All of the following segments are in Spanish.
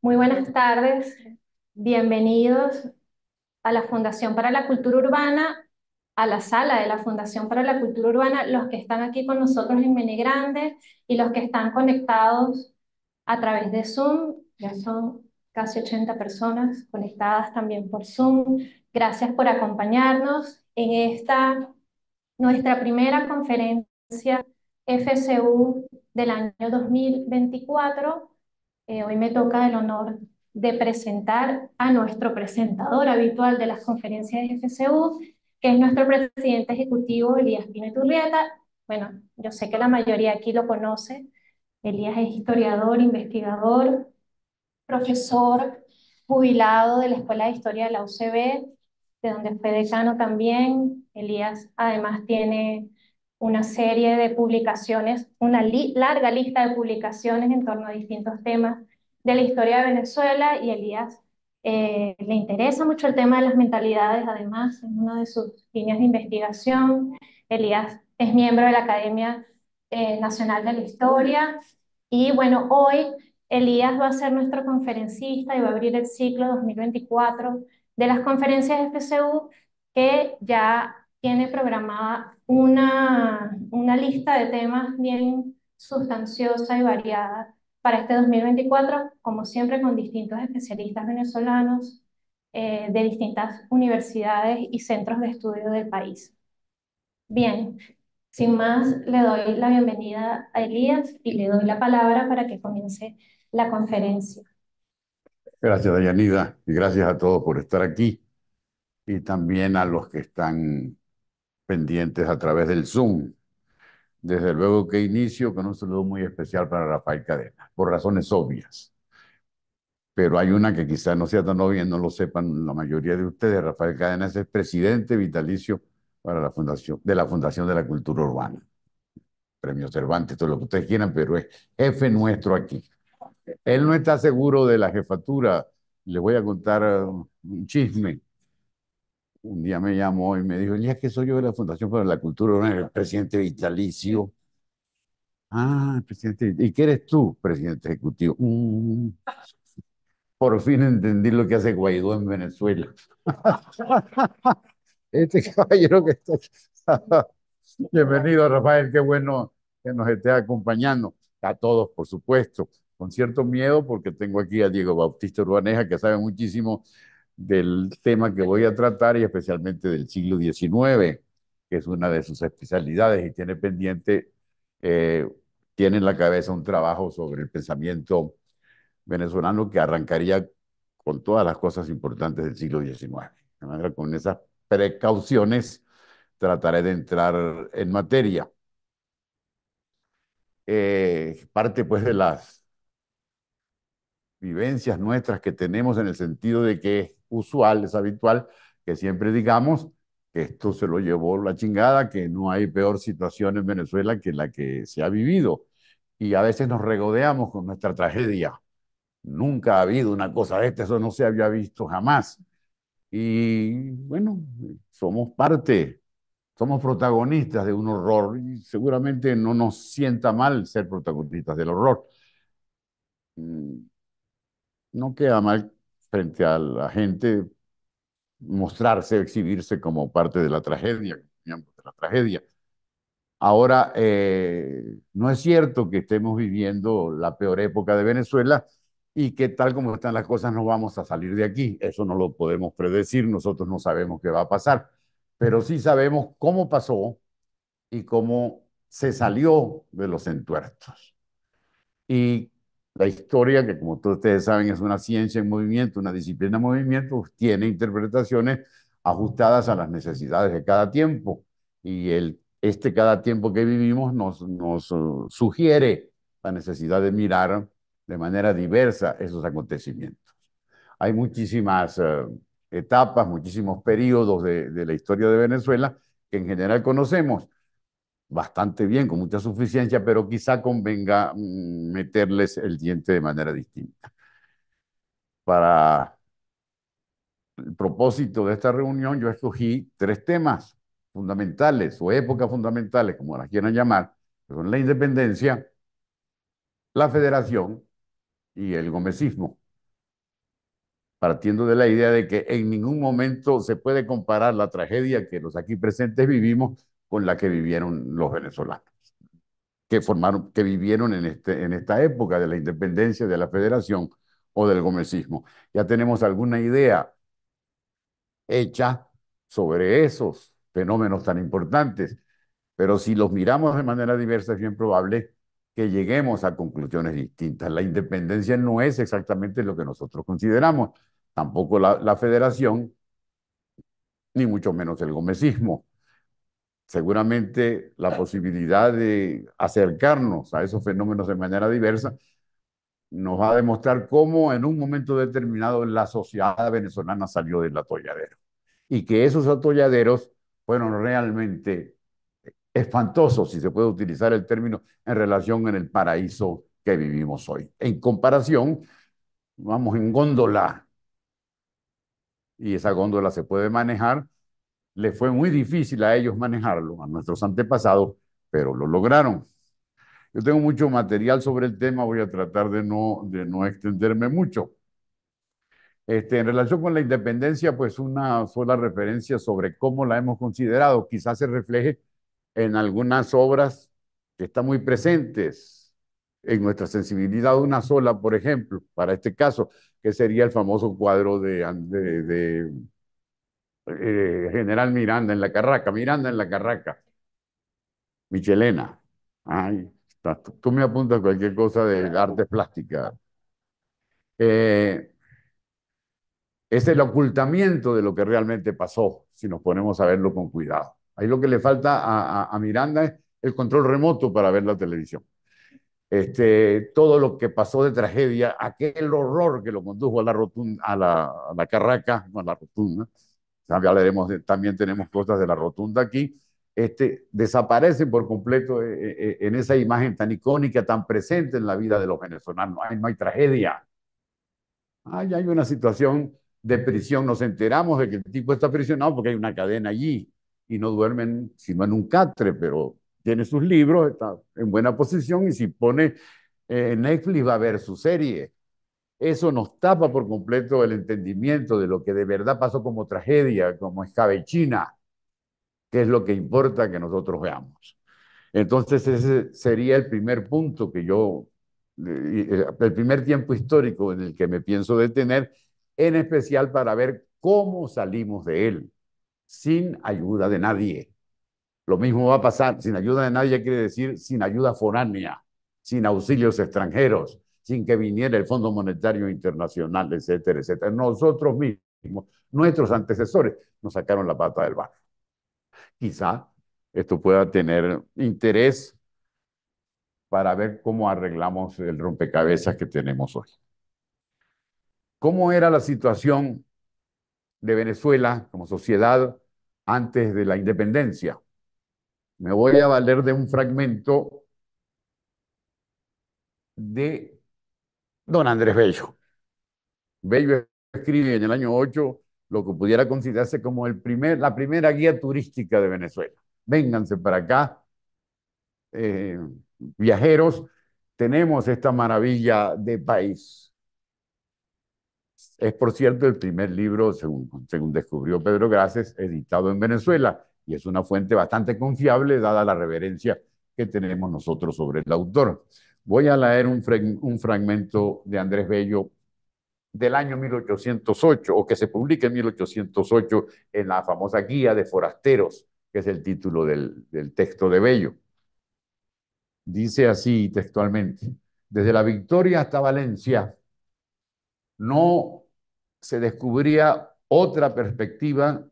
Muy buenas tardes, bienvenidos a la Fundación para la Cultura Urbana, a la sala de la Fundación para la Cultura Urbana, los que están aquí con nosotros en Menegrande y los que están conectados a través de Zoom, ya son casi 80 personas conectadas también por Zoom. Gracias por acompañarnos en esta, nuestra primera conferencia FCU del año 2024 eh, hoy me toca el honor de presentar a nuestro presentador habitual de las conferencias de FCU, que es nuestro presidente ejecutivo, Elías Pineturrieta. Bueno, yo sé que la mayoría aquí lo conoce. Elías es historiador, investigador, profesor jubilado de la Escuela de Historia de la UCB, de donde fue decano también. Elías además tiene una serie de publicaciones, una larga lista de publicaciones en torno a distintos temas de la historia de Venezuela y Elías eh, le interesa mucho el tema de las mentalidades, además, es una de sus líneas de investigación. Elías es miembro de la Academia eh, Nacional de la Historia y bueno, hoy Elías va a ser nuestro conferencista y va a abrir el ciclo 2024 de las conferencias de FCU que ya tiene programada una, una lista de temas bien sustanciosa y variada para este 2024, como siempre con distintos especialistas venezolanos eh, de distintas universidades y centros de estudio del país. Bien, sin más, le doy la bienvenida a Elías y le doy la palabra para que comience la conferencia. Gracias, Dayanida, y gracias a todos por estar aquí y también a los que están pendientes a través del Zoom. Desde luego que inicio con un saludo muy especial para Rafael Cadena, por razones obvias. Pero hay una que quizás no sea tan obvia, no lo sepan la mayoría de ustedes. Rafael Cadena es presidente vitalicio para la fundación, de la Fundación de la Cultura Urbana. Premio Cervantes, todo lo que ustedes quieran, pero es jefe nuestro aquí. Él no está seguro de la jefatura. le voy a contar uh, un chisme un día me llamó y me dijo, Elías, que soy yo de la Fundación para la Cultura, el presidente vitalicio. Ah, el presidente, ¿y qué eres tú, presidente ejecutivo? Mm, por fin entendí lo que hace Guaidó en Venezuela. este caballero que está Bienvenido, Rafael, qué bueno que nos esté acompañando. A todos, por supuesto, con cierto miedo, porque tengo aquí a Diego Bautista Urbaneja, que sabe muchísimo del tema que voy a tratar y especialmente del siglo XIX, que es una de sus especialidades y tiene pendiente, eh, tiene en la cabeza un trabajo sobre el pensamiento venezolano que arrancaría con todas las cosas importantes del siglo XIX. con esas precauciones trataré de entrar en materia. Eh, parte pues de las vivencias nuestras que tenemos en el sentido de que usual, es habitual que siempre digamos que esto se lo llevó la chingada, que no hay peor situación en Venezuela que la que se ha vivido. Y a veces nos regodeamos con nuestra tragedia. Nunca ha habido una cosa de esta, eso no se había visto jamás. Y bueno, somos parte, somos protagonistas de un horror y seguramente no nos sienta mal ser protagonistas del horror. Mm, no queda mal frente a la gente, mostrarse, exhibirse como parte de la tragedia, de la tragedia. Ahora, eh, no es cierto que estemos viviendo la peor época de Venezuela y que tal como están las cosas no vamos a salir de aquí. Eso no lo podemos predecir, nosotros no sabemos qué va a pasar, pero sí sabemos cómo pasó y cómo se salió de los entuertos. Y la historia, que como todos ustedes saben es una ciencia en movimiento, una disciplina en movimiento, tiene interpretaciones ajustadas a las necesidades de cada tiempo. Y el, este cada tiempo que vivimos nos, uh, sugiere la necesidad de mirar de manera diversa esos acontecimientos. Hay muchísimas uh, etapas, muchísimos periodos de la historia de Venezuela que en general conocemos bastante bien, con mucha suficiencia, pero quizá convenga mm, meterles el diente de manera distinta. Para el propósito de esta reunión, yo escogí tres temas fundamentales o épocas fundamentales, como las quieran llamar, que son la independencia, la federación y el gomecismo, partiendo de la idea de que en ningún momento se puede comparar la tragedia que los aquí presentes vivimos con la que vivieron los venezolanos, que, formaron, que vivieron en, este, en esta época de la independencia, de la federación o del gomecismo. Ya tenemos alguna idea hecha sobre esos fenómenos tan importantes, pero si los miramos de manera diversa es bien probable que lleguemos a conclusiones distintas. La independencia no es exactamente lo que nosotros consideramos, tampoco la, la federación, ni mucho menos el gomecismo seguramente la ah. posibilidad de acercarnos a esos fenómenos de manera diversa nos va a demostrar cómo en un momento determinado la sociedad venezolana salió del atolladero y que esos atolladeros fueron realmente espantosos, si se puede utilizar el término, en relación en el paraíso que vivimos hoy. En comparación, vamos en góndola y esa góndola se puede manejar le fue muy difícil a ellos manejarlo, a nuestros antepasados, pero lo lograron. Yo tengo mucho material sobre el tema, voy a tratar de no, de no extenderme mucho. Este, en relación con la independencia, pues una sola referencia sobre cómo la hemos considerado, quizás se refleje en algunas obras que están muy presentes en nuestra sensibilidad, una sola, por ejemplo, para este caso, que sería el famoso cuadro de eh, General Miranda en la Carraca, Miranda en la Carraca, Michelena. Ay, tú, me apuntas cualquier cosa de arte plástica. Eh, es el ocultamiento de lo que realmente pasó, si nos ponemos a verlo con cuidado. Ahí lo que le falta a, Miranda es el control remoto para ver la televisión. Este, todo lo que pasó de tragedia, aquel horror que lo condujo a la, rotunda, a la, carraca, a la rotunda, también tenemos cosas de la rotunda aquí, este, desaparecen por completo eh, eh, eh, en esa imagen tan icónica, tan presente en la vida de los venezolanos. hay no hay tragedia. hay una situación de prisión. Nos enteramos de que el tipo está prisionado porque hay una cadena allí y no duermen sino en un catre, pero tiene sus libros, está en buena posición y si pone Netflix va a ver su serie eso nos tapa por completo el entendimiento de lo que de verdad pasó como tragedia, como escabechina, que es lo que importa que nosotros veamos. Entonces ese sería el primer punto que yo, eh, eh, el primer tiempo histórico en el que me pienso detener, en especial para ver cómo salimos de él, sin ayuda de nadie. Lo mismo va a pasar, sin ayuda de nadie quiere decir sin ayuda foránea, sin auxilios extranjeros, sin que viniera el Fondo Monetario Internacional, etcétera, etcétera. Nosotros mismos, nuestros antecesores, nos sacaron la pata del barro. Quizá esto pueda tener interés para ver cómo arreglamos el rompecabezas que tenemos hoy. ¿Cómo era la situación de Venezuela como sociedad antes de la independencia? Me voy a valer de un fragmento de don Andrés Bello. Bello escribe en el año 8 lo que pudiera considerarse como el primer, la primera guía turística de Venezuela. Vénganse para acá, eh, viajeros, tenemos esta maravilla de país. Es, por cierto, el primer libro, según, según descubrió Pedro Graces, editado en Venezuela, y es una fuente bastante confiable, dada la reverencia que tenemos nosotros sobre el autor. Voy a leer un, fragmento de Andrés Bello del año 1808, o que se publica en 1808 en la famosa Guía de Forasteros, que es el título del texto de Bello. Dice así textualmente, desde la Victoria hasta Valencia no se descubría otra perspectiva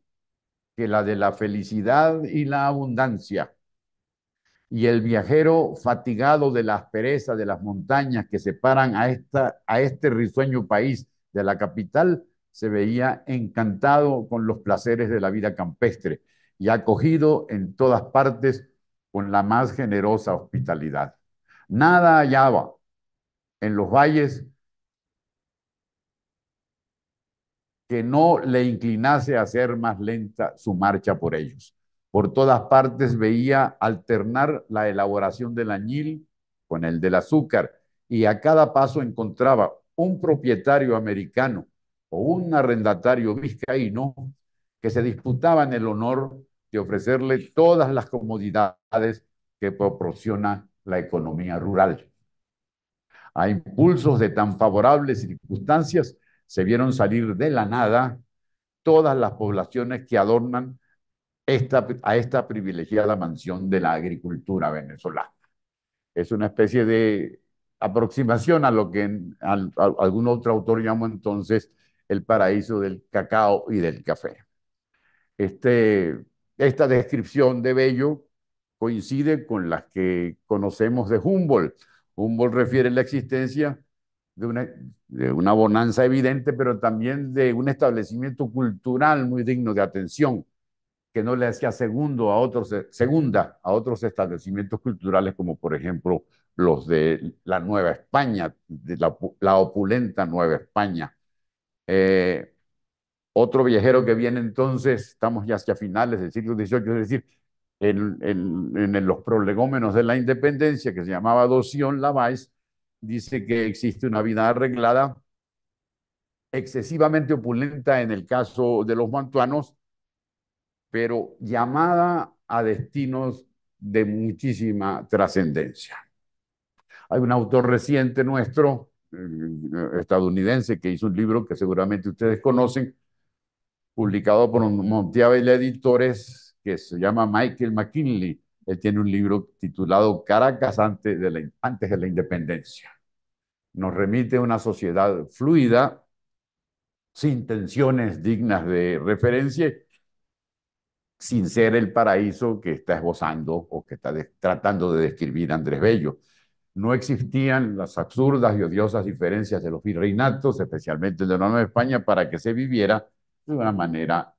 que la de la felicidad y la abundancia y el viajero fatigado de la aspereza de las montañas que separan a, esta, a este risueño país de la capital se veía encantado con los placeres de la vida campestre y acogido en todas partes con la más generosa hospitalidad. Nada hallaba en los valles que no le inclinase a hacer más lenta su marcha por ellos. Por todas partes veía alternar la elaboración del añil con el del azúcar y a cada paso encontraba un propietario americano o un arrendatario vizcaíno que se disputaban el honor de ofrecerle todas las comodidades que proporciona la economía rural. A impulsos de tan favorables circunstancias se vieron salir de la nada todas las poblaciones que adornan a esta privilegiada mansión de la agricultura venezolana. Es una especie de aproximación a lo que algún otro autor llamó entonces el paraíso del cacao y del café. Este, esta descripción de Bello coincide con las que conocemos de Humboldt. Humboldt refiere la existencia de una, de una bonanza evidente, pero también de un establecimiento cultural muy digno de atención que no le hacía segundo a otros, eh, segunda a otros establecimientos culturales, como por ejemplo los de la Nueva España, la, opulenta Nueva España. Eh, otro viajero que viene entonces, estamos ya hacia finales del siglo XVIII, es decir, en, los prolegómenos de la independencia, que se llamaba Doción Lavais, dice que existe una vida arreglada excesivamente opulenta en el caso de los mantuanos, pero llamada a destinos de muchísima trascendencia. Hay un autor reciente nuestro, eh, estadounidense, que hizo un libro que seguramente ustedes conocen, publicado por de Editores, que se llama Michael McKinley. Él tiene un libro titulado Caracas antes de la, antes de la independencia. Nos remite a una sociedad fluida, sin tensiones dignas de referencia sin ser el paraíso que está esbozando o que está tratando de describir Andrés Bello. No existían las absurdas y odiosas diferencias de los virreinatos, especialmente el de la Nueva España, para que se viviera de una manera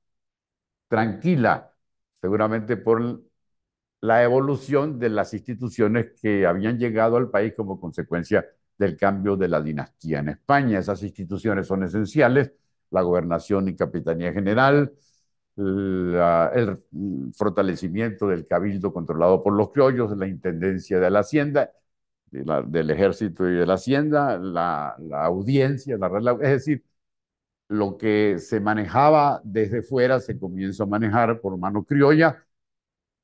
tranquila, seguramente por la evolución de las instituciones que habían llegado al país como consecuencia del cambio de la dinastía en España. Esas instituciones son esenciales, la gobernación y capitanía general, el fortalecimiento del cabildo controlado por los criollos, la intendencia de la hacienda, del ejército y de la hacienda, la, audiencia, la, es decir, lo que se manejaba desde fuera se comienza a manejar por mano criolla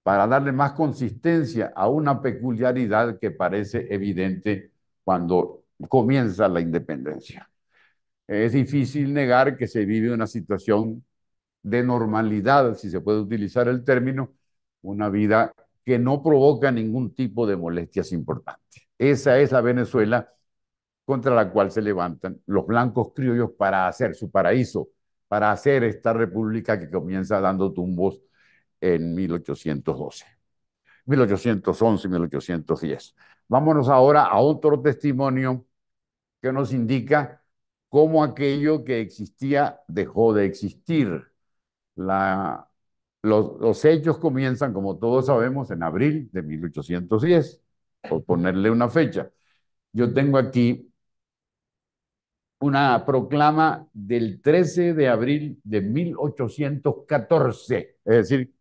para darle más consistencia a una peculiaridad que parece evidente cuando comienza la independencia. Es difícil negar que se vive una situación de normalidad, si se puede utilizar el término, una vida que no provoca ningún tipo de molestias importantes. Esa es la Venezuela contra la cual se levantan los blancos criollos para hacer su paraíso, para hacer esta república que comienza dando tumbos en 1812, 1811, 1810. Vámonos ahora a otro testimonio que nos indica cómo aquello que existía dejó de existir los, los hechos comienzan, como todos sabemos, en abril de 1810, por ponerle una fecha. Yo tengo aquí una proclama del 13 de abril de 1814, es decir,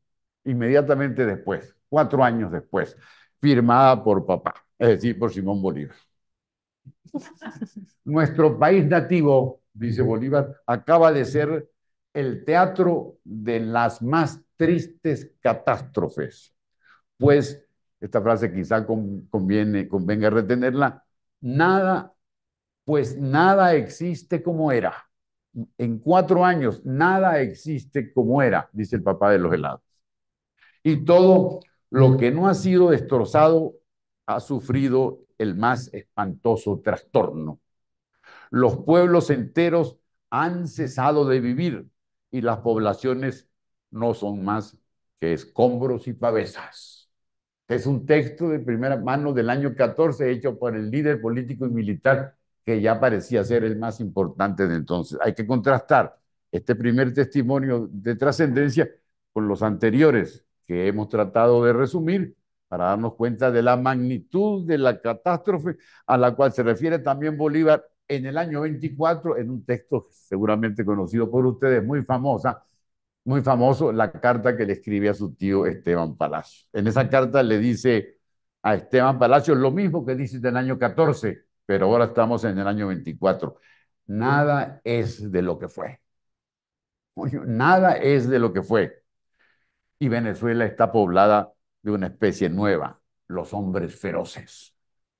inmediatamente después, cuatro años después, firmada por papá, es decir, por Simón Bolívar. Nuestro país nativo, dice Bolívar, acaba de ser el teatro de las más tristes catástrofes. Pues, esta frase quizá conviene, convenga retenerla, nada, pues nada existe como era. En cuatro años, nada existe como era, dice el papá de los helados. Y todo lo que no ha sido destrozado ha sufrido el más espantoso trastorno. Los pueblos enteros han cesado de vivir, y las poblaciones no son más que escombros y pavesas. Es un texto de primera mano del año 14 hecho por el líder político y militar que ya parecía ser el más importante de entonces. Hay que contrastar este primer testimonio de trascendencia con los anteriores que hemos tratado de resumir para darnos cuenta de la magnitud de la catástrofe a la cual se refiere también Bolívar en el año 24 en un texto seguramente conocido por ustedes, muy famosa, muy famoso, la carta que le escribe a su tío Esteban Palacio. En esa carta le dice a Esteban Palacio lo mismo que dice del año 14, pero ahora estamos en el año 24. Nada es de lo que fue. Nada es de lo que fue. Y Venezuela está poblada de una especie nueva, los hombres feroces.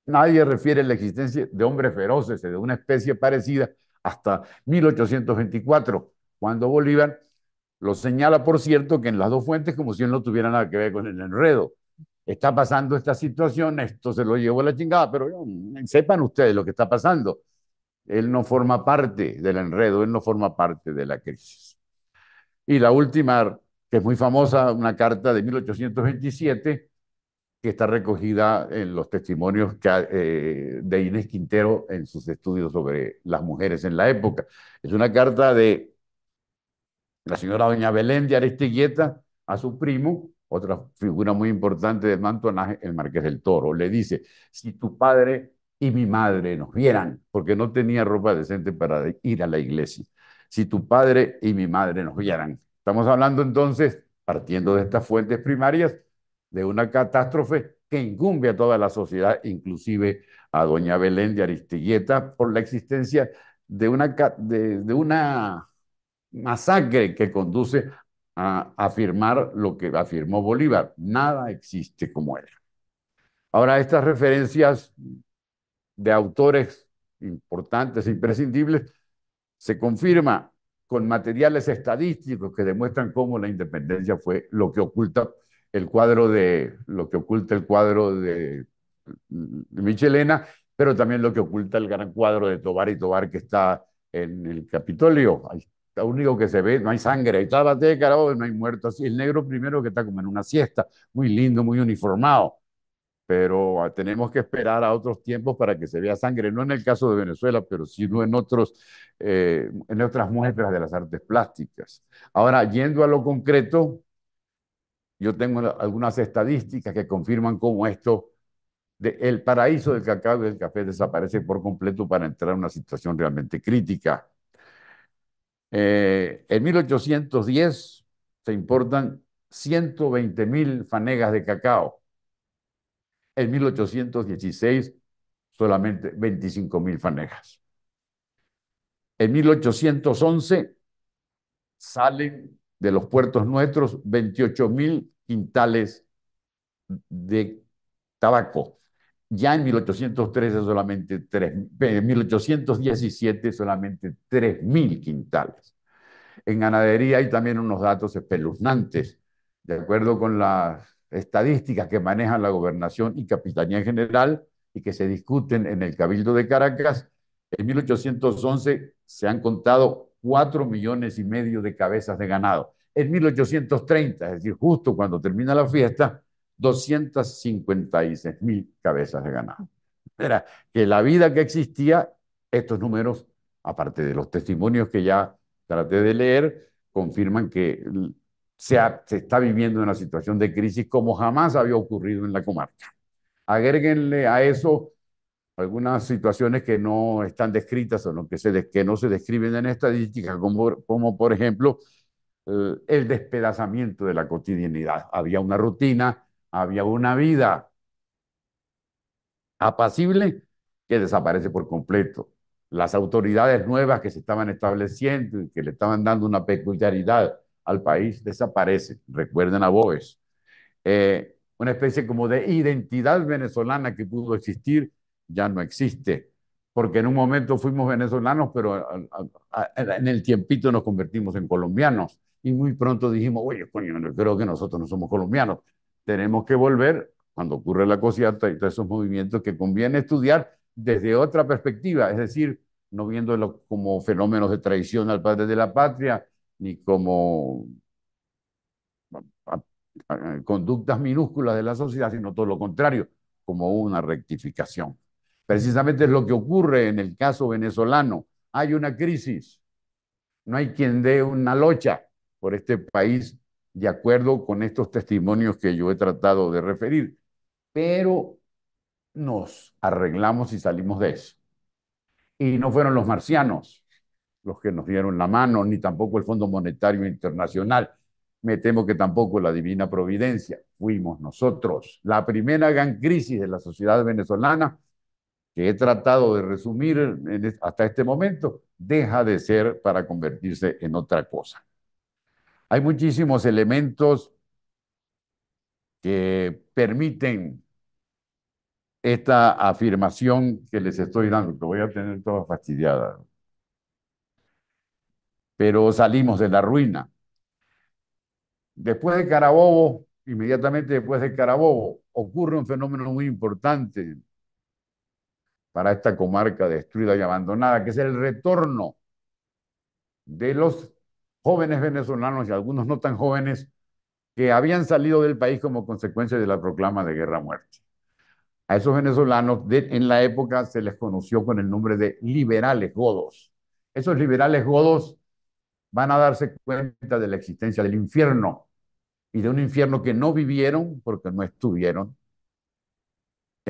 Nadie refiere la existencia de hombres feroces, de una especie parecida, hasta 1824, cuando Bolívar lo señala, por cierto, que en las dos fuentes como si él no tuviera nada que ver con el enredo. Está pasando esta situación, esto se lo llevó a la chingada, pero eh, sepan ustedes lo que está pasando. Él no forma parte del enredo, él no forma parte de la crisis. Y la última, que es muy famosa, una carta de 1827, que está recogida en los testimonios eh, de Inés Quintero en sus estudios sobre las mujeres en la época. Es una carta de la señora doña Belén de Aristiguieta a su primo, otra figura muy importante de mantonaje, el marqués del Toro. Le dice, si tu padre y mi madre nos vieran, porque no tenía ropa decente para ir a la iglesia, si tu padre y mi madre nos vieran. Estamos hablando entonces, partiendo de estas fuentes primarias, de una catástrofe que incumbe a toda la sociedad, inclusive a doña Belén de Aristilleta, por la existencia de una, de, una masacre que conduce a afirmar lo que afirmó Bolívar. Nada existe como él. Ahora, estas referencias de autores importantes e imprescindibles se confirma con materiales estadísticos que demuestran cómo la independencia fue lo que oculta el cuadro de lo que oculta el cuadro de, Michelena, pero también lo que oculta el gran cuadro de Tobar y Tobar que está en el Capitolio. Lo único que se ve, no hay sangre, ahí está bate de oh, no hay muertos. el negro primero que está como en una siesta, muy lindo, muy uniformado. Pero tenemos que esperar a otros tiempos para que se vea sangre, no en el caso de Venezuela, pero sino en, otros, eh, en otras muestras de las artes plásticas. Ahora, yendo a lo concreto, yo tengo algunas estadísticas que confirman cómo esto, de, el paraíso del cacao y del café desaparece por completo para entrar en una situación realmente crítica. Eh, en 1810 se importan 120 mil fanegas de cacao. En 1816 solamente 25 mil fanegas. En 1811 salen de los puertos nuestros 28 mil quintales de tabaco. Ya en 1813 solamente 3, 1817 eh, solamente 3 mil quintales. En ganadería hay también unos datos espeluznantes. De acuerdo con las estadísticas que manejan la gobernación y capitanía en general y que se discuten en el Cabildo de Caracas, en 1811 se han contado cuatro millones y medio de cabezas de ganado. En 1830, es decir, justo cuando termina la fiesta, 256 mil cabezas de ganado. Era que la vida que existía, estos números, aparte de los testimonios que ya traté de leer, confirman que se, se está viviendo una situación de crisis como jamás había ocurrido en la comarca. Agérguenle a eso algunas situaciones que no están descritas o que, se, que no se describen en estadísticas, como, como por ejemplo eh, el despedazamiento de la cotidianidad. Había una rutina, había una vida apacible que desaparece por completo. Las autoridades nuevas que se estaban estableciendo y que le estaban dando una peculiaridad al país desaparecen. Recuerden a Boves. Eh, una especie como de identidad venezolana que pudo existir ya no existe, porque en un momento fuimos venezolanos, pero en el tiempito nos convertimos en colombianos y muy pronto dijimos, oye, coño, no, creo que nosotros no somos colombianos, tenemos que volver cuando ocurre la cosiata y todos esos movimientos que conviene estudiar desde otra perspectiva, es decir, no viéndolo como fenómenos de traición al padre de la patria, ni como conductas minúsculas de la sociedad, sino todo lo contrario, como una rectificación. Precisamente es lo que ocurre en el caso venezolano. Hay una crisis. No hay quien dé una locha por este país de acuerdo con estos testimonios que yo he tratado de referir. Pero nos arreglamos y salimos de eso. Y no fueron los marcianos los que nos dieron la mano, ni tampoco el Fondo Monetario Internacional. Me temo que tampoco la Divina Providencia. Fuimos nosotros. La primera gran crisis de la sociedad venezolana que he tratado de resumir hasta este momento, deja de ser para convertirse en otra cosa. Hay muchísimos elementos que permiten esta afirmación que les estoy dando, que voy a tener toda fastidiada. Pero salimos de la ruina. Después de Carabobo, inmediatamente después de Carabobo, ocurre un fenómeno muy importante para esta comarca destruida y abandonada, que es el retorno de los jóvenes venezolanos y algunos no tan jóvenes que habían salido del país como consecuencia de la proclama de guerra muerte. A esos venezolanos de, en la época se les conoció con el nombre de liberales godos. Esos liberales godos van a darse cuenta de la existencia del infierno y de un infierno que no vivieron porque no estuvieron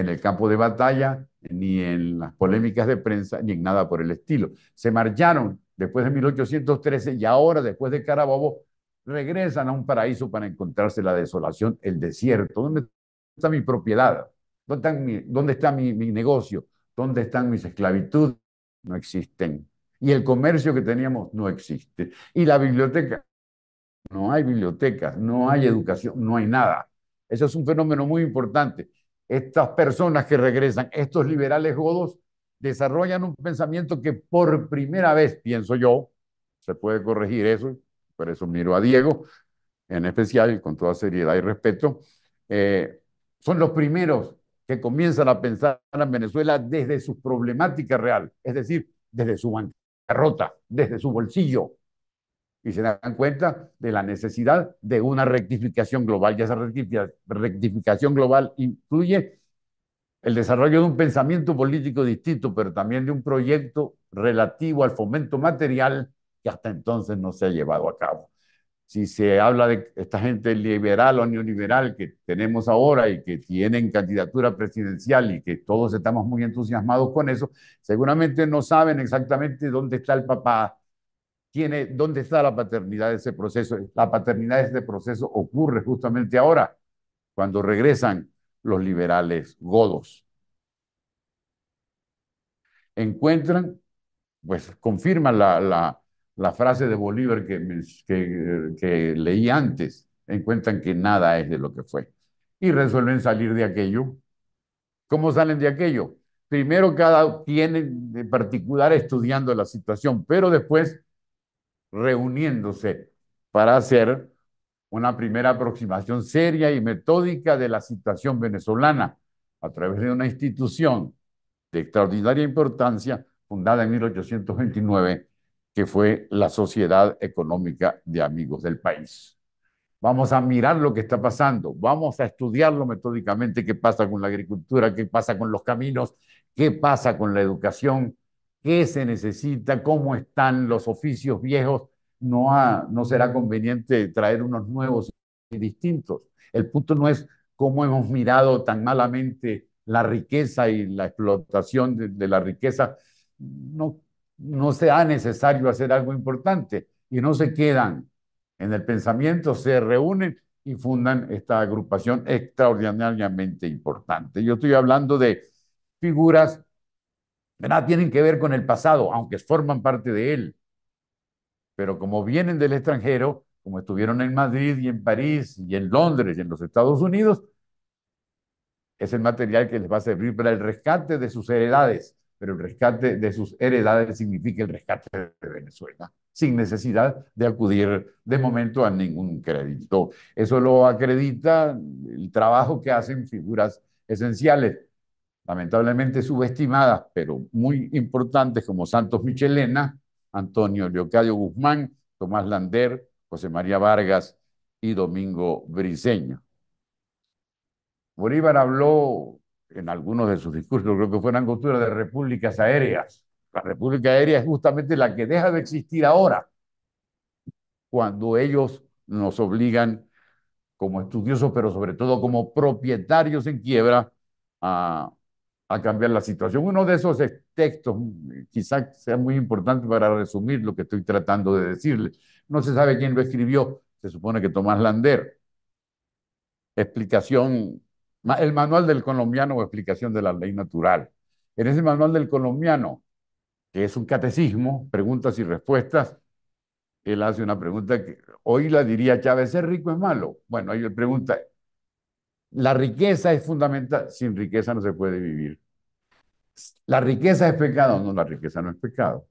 en el campo de batalla, ni en las polémicas de prensa, ni en nada por el estilo. Se marcharon después de 1813 y ahora, después de Carabobo, regresan a un paraíso para encontrarse la desolación, el desierto. ¿Dónde está mi propiedad? ¿Dónde, está mi, mi, negocio? ¿Dónde están mis esclavitudes? No existen. Y el comercio que teníamos no existe. Y la biblioteca. No hay bibliotecas, no hay mm. educación, no hay nada. Ese es un fenómeno muy importante estas personas que regresan, estos liberales godos, desarrollan un pensamiento que por primera vez, pienso yo, se puede corregir eso, por eso miro a Diego en especial, con toda seriedad y respeto, eh, son los primeros que comienzan a pensar en Venezuela desde su problemática real, es decir, desde su bancarrota, desde su bolsillo, y se dan cuenta de la necesidad de una rectificación global. Y esa rectificación global incluye el desarrollo de un pensamiento político distinto, pero también de un proyecto relativo al fomento material que hasta entonces no se ha llevado a cabo. Si se habla de esta gente liberal o neoliberal que tenemos ahora y que tienen candidatura presidencial y que todos estamos muy entusiasmados con eso, seguramente no saben exactamente dónde está el papá ¿dónde está la paternidad de ese proceso? La paternidad de ese proceso ocurre justamente ahora, cuando regresan los liberales godos. Encuentran, pues confirman la, la, frase de Bolívar que, que, leí antes, encuentran que nada es de lo que fue. Y resuelven salir de aquello. ¿Cómo salen de aquello? Primero cada tienen en particular estudiando la situación, pero después reuniéndose para hacer una primera aproximación seria y metódica de la situación venezolana a través de una institución de extraordinaria importancia fundada en 1829, que fue la Sociedad Económica de Amigos del País. Vamos a mirar lo que está pasando, vamos a estudiarlo metódicamente, qué pasa con la agricultura, qué pasa con los caminos, qué pasa con la educación, qué se necesita, cómo están los oficios viejos, no, será conveniente traer unos nuevos y distintos. El punto no es cómo hemos mirado tan malamente la riqueza y la explotación de, la riqueza. No, no sea necesario hacer algo importante y no se quedan en el pensamiento, se reúnen y fundan esta agrupación extraordinariamente importante. Yo estoy hablando de figuras tienen que ver con el pasado, aunque forman parte de él. Pero como vienen del extranjero, como estuvieron en Madrid y en París y en Londres y en los Estados Unidos, es el material que les va a servir para el rescate de sus heredades. Pero el rescate de sus heredades significa el rescate de Venezuela, sin necesidad de acudir de momento a ningún crédito. Eso lo acredita el trabajo que hacen figuras esenciales lamentablemente subestimadas, pero muy importantes, como Santos Michelena, Antonio Leocadio Guzmán, Tomás Lander, José María Vargas y Domingo Briseño. Bolívar habló en algunos de sus discursos, creo que en culturas de repúblicas aéreas. La república aérea es justamente la que deja de existir ahora, cuando ellos nos obligan como estudiosos, pero sobre todo como propietarios en quiebra, a a cambiar la situación. Uno de esos textos eh, quizás sea muy importante para resumir lo que estoy tratando de decirle. No se sabe quién lo escribió, se supone que Tomás Lander. Explicación, el manual del colombiano o explicación de la ley natural. En ese manual del colombiano, que es un catecismo, preguntas y respuestas, él hace una pregunta que hoy la diría Chávez, ¿ser rico es malo? Bueno, ahí él pregunta, la riqueza es fundamental. Sin riqueza no se puede vivir. ¿La riqueza es pecado? No, la riqueza no es pecado.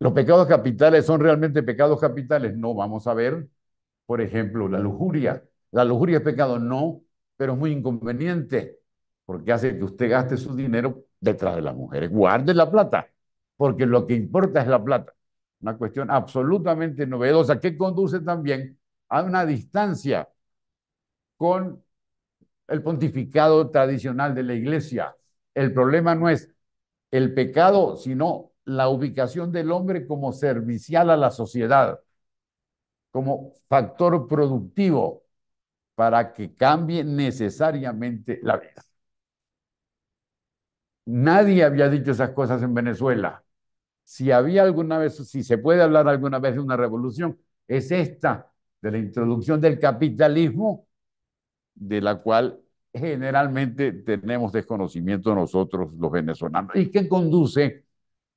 ¿Los pecados capitales son realmente pecados capitales? No, vamos a ver. Por ejemplo, la lujuria. ¿La lujuria es pecado? No, pero es muy inconveniente porque hace que usted gaste su dinero detrás de las mujeres. Guarde la plata, porque lo que importa es la plata. Una cuestión absolutamente novedosa que conduce también a una distancia con el pontificado tradicional de la iglesia. El problema no es el pecado, sino la ubicación del hombre como servicial a la sociedad, como factor productivo para que cambie necesariamente la vida. Nadie había dicho esas cosas en Venezuela. Si había alguna vez, si se puede hablar alguna vez de una revolución, es esta de la introducción del capitalismo, de la cual generalmente tenemos desconocimiento nosotros los venezolanos, y que conduce,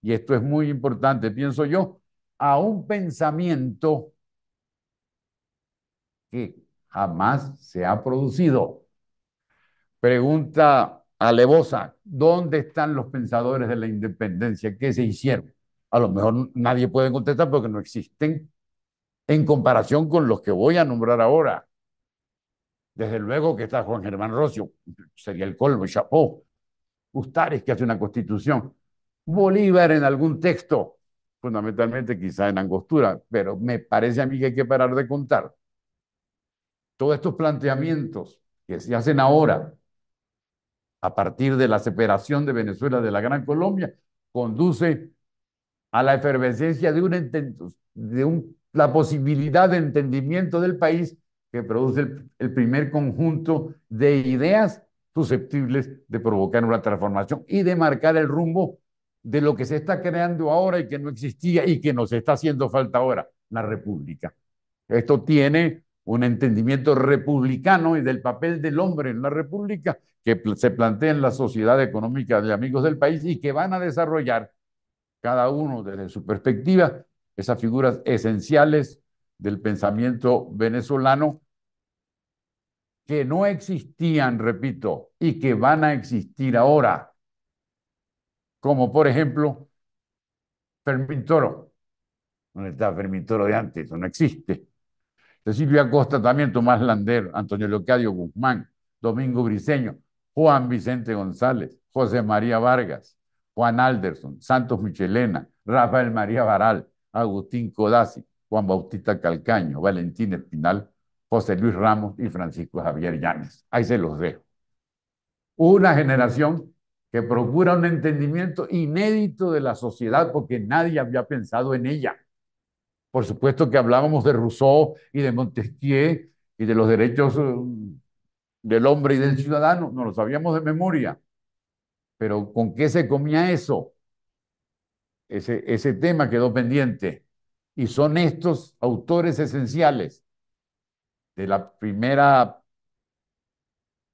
y esto es muy importante, pienso yo, a un pensamiento que jamás se ha producido. Pregunta alevosa, ¿dónde están los pensadores de la independencia? ¿Qué se hicieron? A lo mejor nadie puede contestar porque no existen en comparación con los que voy a nombrar ahora. Desde luego que está Juan Germán Rocio, sería el colmo, Chapó, Gustares que hace una constitución, Bolívar en algún texto, fundamentalmente quizá en Angostura, pero me parece a mí que hay que parar de contar. Todos estos planteamientos que se hacen ahora a partir de la separación de Venezuela de la Gran Colombia conduce a la efervescencia de un, de un la posibilidad de entendimiento del país que produce el, primer conjunto de ideas susceptibles de provocar una transformación y de marcar el rumbo de lo que se está creando ahora y que no existía y que nos está haciendo falta ahora, la república. Esto tiene un entendimiento republicano y del papel del hombre en la república que se plantea en la sociedad económica de amigos del país y que van a desarrollar cada uno desde su perspectiva esas figuras esenciales del pensamiento venezolano que no existían, repito, y que van a existir ahora, como por ejemplo Fermín Toro. ¿Dónde está Fermín Toro de antes? Eso no existe. Cecilia Acosta también, Tomás Lander, Antonio Leocadio Guzmán, Domingo Briceño, Juan Vicente González, José María Vargas, Juan Alderson, Santos Michelena, Rafael María Varal, Agustín Codazzi, Juan Bautista Calcaño, Valentín Espinal, José Luis Ramos y Francisco Javier Llanes. Ahí se los dejo. Una generación que procura un entendimiento inédito de la sociedad porque nadie había pensado en ella. Por supuesto que hablábamos de Rousseau y de Montesquieu y de los derechos eh, del hombre y del ciudadano, no lo sabíamos de memoria. Pero ¿con qué se comía eso? Ese, tema quedó pendiente. Y son estos autores esenciales de la primera,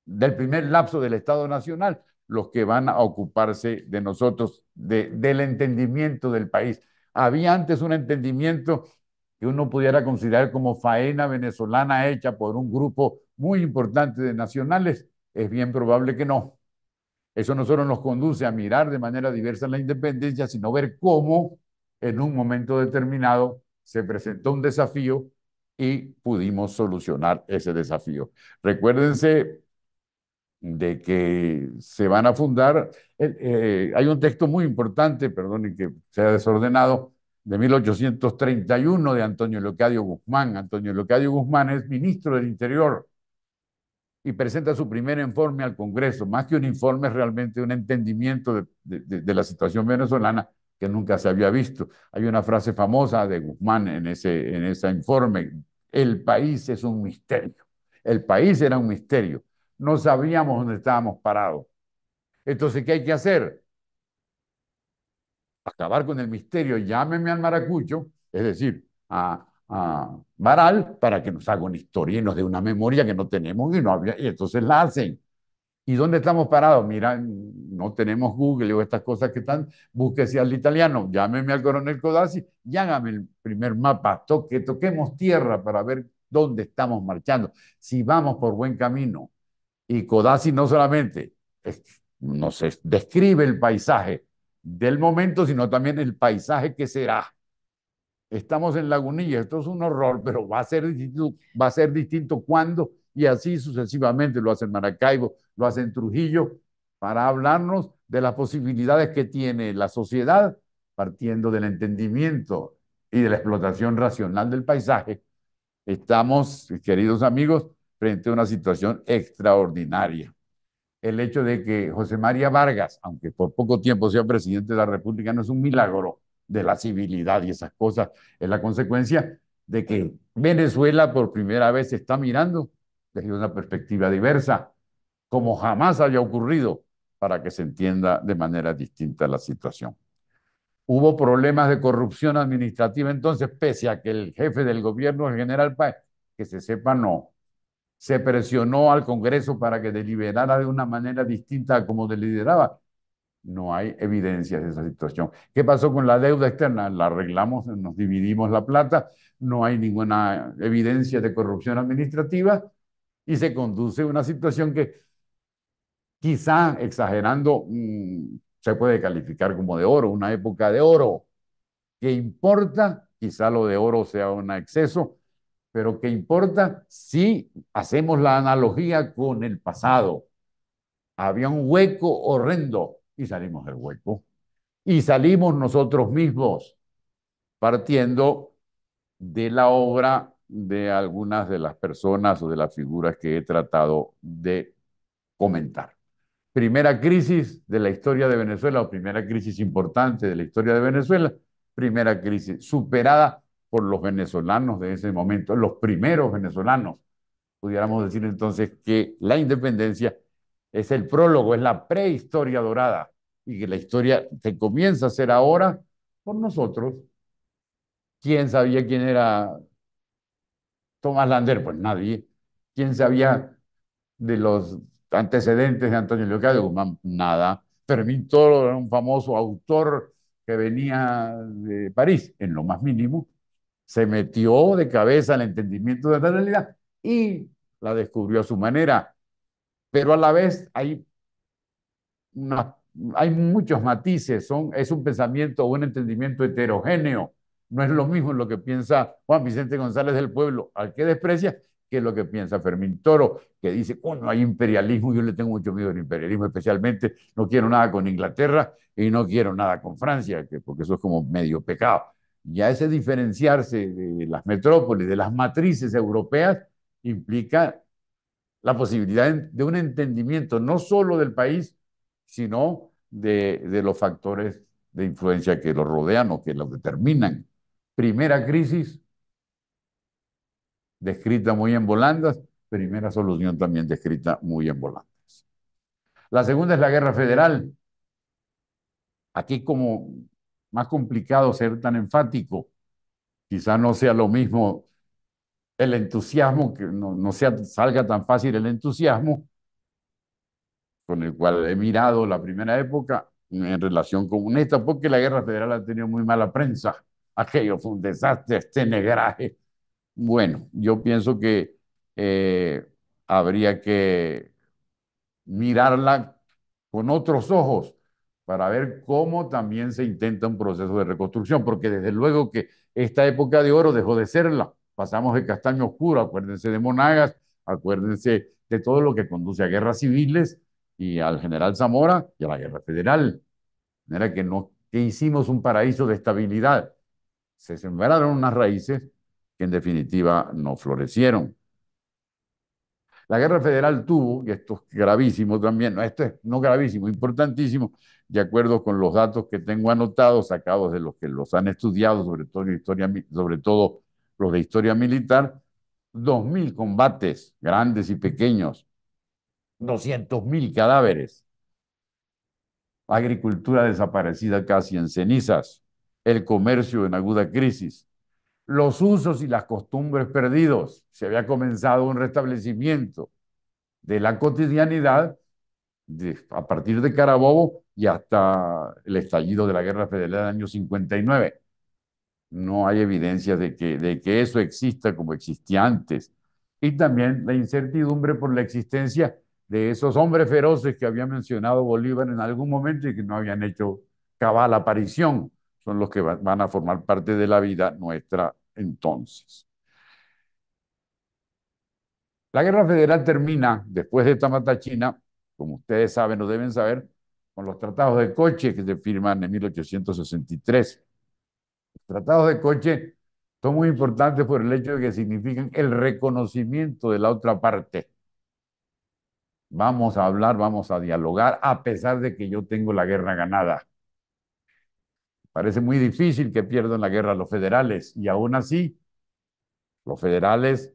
del primer lapso del Estado Nacional los que van a ocuparse de nosotros, de, del entendimiento del país. Había antes un entendimiento que uno pudiera considerar como faena venezolana hecha por un grupo muy importante de nacionales. Es bien probable que no. Eso no solo nos conduce a mirar de manera diversa la independencia, sino ver cómo en un momento determinado se presentó un desafío y pudimos solucionar ese desafío. Recuérdense de que se van a fundar, eh, eh, hay un texto muy importante, perdón que sea desordenado, de 1831 de Antonio Leocadio Guzmán. Antonio Leocadio Guzmán es ministro del Interior y presenta su primer informe al Congreso. Más que un informe, es realmente un entendimiento de, la situación venezolana que nunca se había visto. Hay una frase famosa de Guzmán en ese, en ese informe, el país es un misterio. El país era un misterio. No sabíamos dónde estábamos parados. Entonces, ¿qué hay que hacer? Acabar con el misterio. Llámeme al maracucho, es decir, a para que nos haga una historia y nos dé una memoria que no tenemos y, no había, y entonces la hacen. ¿Y dónde estamos parados? Mira, no tenemos Google o estas cosas que están. Búsquese al italiano, llámeme al coronel Codazzi llámame el primer mapa, toque, toquemos tierra para ver dónde estamos marchando, si vamos por buen camino. Y Codazzi no solamente nos describe el paisaje del momento, sino también el paisaje que será estamos en Lagunilla, esto es un horror, pero va a ser distinto, va a ser distinto cuando y así sucesivamente lo hacen Maracaibo, lo hacen Trujillo, para hablarnos de las posibilidades que tiene la sociedad partiendo del entendimiento y de la explotación racional del paisaje. Estamos, queridos amigos, frente a una situación extraordinaria. El hecho de que José María Vargas, aunque por poco tiempo sea presidente de la República, no es un milagro de la civilidad y esas cosas. Es la consecuencia de que Venezuela por primera vez está mirando desde una perspectiva diversa, como jamás haya ocurrido, para que se entienda de manera distinta la situación. Hubo problemas de corrupción administrativa entonces, pese a que el jefe del gobierno, el general Páez, que se sepa no, se presionó al Congreso para que deliberara de una manera distinta a como deliberaba, no hay evidencias de esa situación. ¿Qué pasó con la deuda externa? La arreglamos, nos dividimos la plata, no hay ninguna evidencia de corrupción administrativa y se conduce una situación que quizá exagerando mm, se puede calificar como de oro, una época de oro. ¿Qué importa? Quizá lo de oro sea un exceso, pero ¿qué importa si hacemos la analogía con el pasado? Había un hueco horrendo y salimos del hueco. Y salimos nosotros mismos, partiendo de la obra de algunas de las personas o de las figuras que he tratado de comentar. Primera crisis de la historia de Venezuela o primera crisis importante de la historia de Venezuela, primera crisis superada por los venezolanos de ese momento, los primeros venezolanos. Pudiéramos decir entonces que la independencia es el prólogo, es la prehistoria dorada y que la historia se comienza a hacer ahora por nosotros. ¿Quién sabía quién era Tomás Lander? Pues nadie. ¿Quién sabía de los antecedentes de Antonio Leocadio Nada. Fermín Toro era un famoso autor que venía de París, en lo más mínimo. Se metió de cabeza al entendimiento de la realidad y la descubrió a su manera pero a la vez hay, una, hay muchos matices, es un pensamiento o un entendimiento heterogéneo. No es lo mismo lo que piensa Juan Vicente González del Pueblo, al que desprecia, que lo que piensa Fermín Toro, que dice, bueno, hay imperialismo, yo le tengo mucho miedo al imperialismo, especialmente no quiero nada con Inglaterra y no quiero nada con Francia, porque eso es como medio pecado. Ya ese diferenciarse de las metrópolis, de las matrices europeas, implica la posibilidad de un entendimiento no solo del país, sino de, los factores de influencia que lo rodean o que lo determinan. Primera crisis, descrita muy en volandas, primera solución también descrita muy en volandas. La segunda es la guerra federal. Aquí como más complicado ser tan enfático, quizá no sea lo mismo el entusiasmo, que no, no salga tan fácil el entusiasmo con el cual he mirado la primera época en relación con esta, porque la guerra federal ha tenido muy mala prensa. Aquello fue un desastre, este negraje. Bueno, yo pienso que eh, habría que mirarla con otros ojos para ver cómo también se intenta un proceso de reconstrucción, porque desde luego que esta época de oro dejó de serla pasamos de Castaño Oscuro, acuérdense de Monagas, acuérdense de todo lo que conduce a guerras civiles y al general Zamora y a la guerra federal. Era que, no, que hicimos un paraíso de estabilidad. Se sembraron unas raíces que en definitiva no florecieron. La guerra federal tuvo, y esto es gravísimo también, no, esto es no gravísimo, importantísimo, de acuerdo con los datos que tengo anotados, sacados de los que los han estudiado, sobre todo en historia, sobre todo de historia militar, 2.000 combates, grandes y pequeños, mil cadáveres, agricultura desaparecida casi en cenizas, el comercio en aguda crisis, los usos y las costumbres perdidos. Se había comenzado un restablecimiento de la cotidianidad a partir de Carabobo y hasta el estallido de la Guerra Federal del año 59 no hay evidencia de que, de que eso exista como existía antes. Y también la incertidumbre por la existencia de esos hombres feroces que había mencionado Bolívar en algún momento y que no habían hecho cabal aparición, son los que van a formar parte de la vida nuestra entonces. La guerra federal termina después de esta china, como ustedes saben o deben saber, con los tratados de coche que se firman en 1863 tratados de coche son muy importantes por el hecho de que significan el reconocimiento de la otra parte. Vamos a hablar, vamos a dialogar, a pesar de que yo tengo la guerra ganada. Parece muy difícil que pierdan la guerra los federales y aún así los federales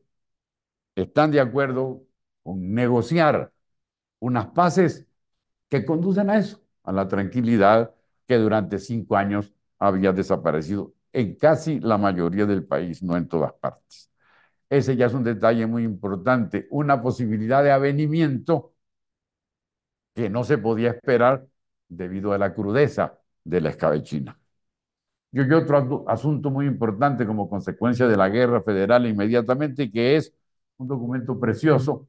están de acuerdo con negociar unas paces que conducen a eso, a la tranquilidad que durante cinco años había desaparecido en casi la mayoría del país, no en todas partes. Ese ya es un detalle muy importante, una posibilidad de avenimiento que no se podía esperar debido a la crudeza de la escabechina. Y hay otro asunto muy importante como consecuencia de la guerra federal inmediatamente, que es un documento precioso,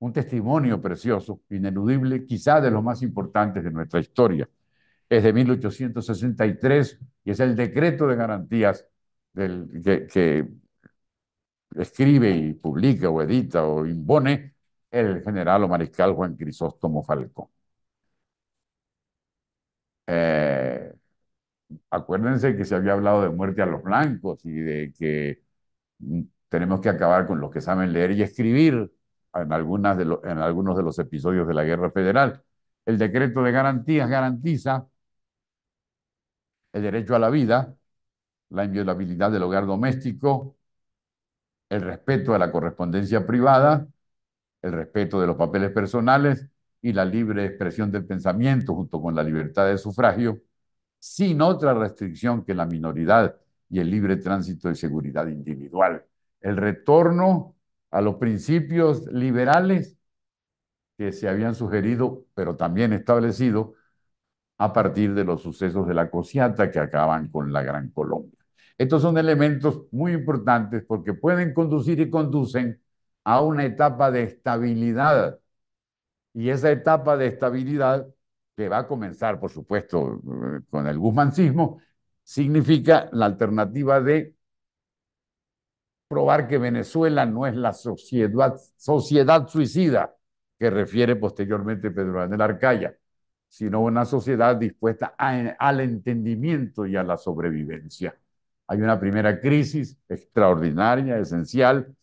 un testimonio precioso, ineludible, quizá de los más importantes de nuestra historia, es de 1863 y es el decreto de garantías del, que, escribe y publica o edita o impone el general o mariscal Juan Crisóstomo Falcón. Eh, acuérdense que se había hablado de muerte a los blancos y de que tenemos que acabar con los que saben leer y escribir en, algunas en algunos de los episodios de la Guerra Federal. El decreto de garantías garantiza el derecho a la vida, la inviolabilidad del hogar doméstico, el respeto a la correspondencia privada, el respeto de los papeles personales y la libre expresión del pensamiento junto con la libertad de sufragio, sin otra restricción que la minoridad y el libre tránsito de seguridad individual. El retorno a los principios liberales que se habían sugerido, pero también establecido a partir de los sucesos de la cosiata que acaban con la Gran Colombia. Estos son elementos muy importantes porque pueden conducir y conducen a una etapa de estabilidad. Y esa etapa de estabilidad, que va a comenzar, por supuesto, eh, con el guzmancismo, significa la alternativa de probar que Venezuela no es la sociedad, sociedad suicida que refiere posteriormente Pedro Daniel Arcaya, sino una sociedad dispuesta al entendimiento y a la sobrevivencia. Hay una primera crisis extraordinaria, esencial.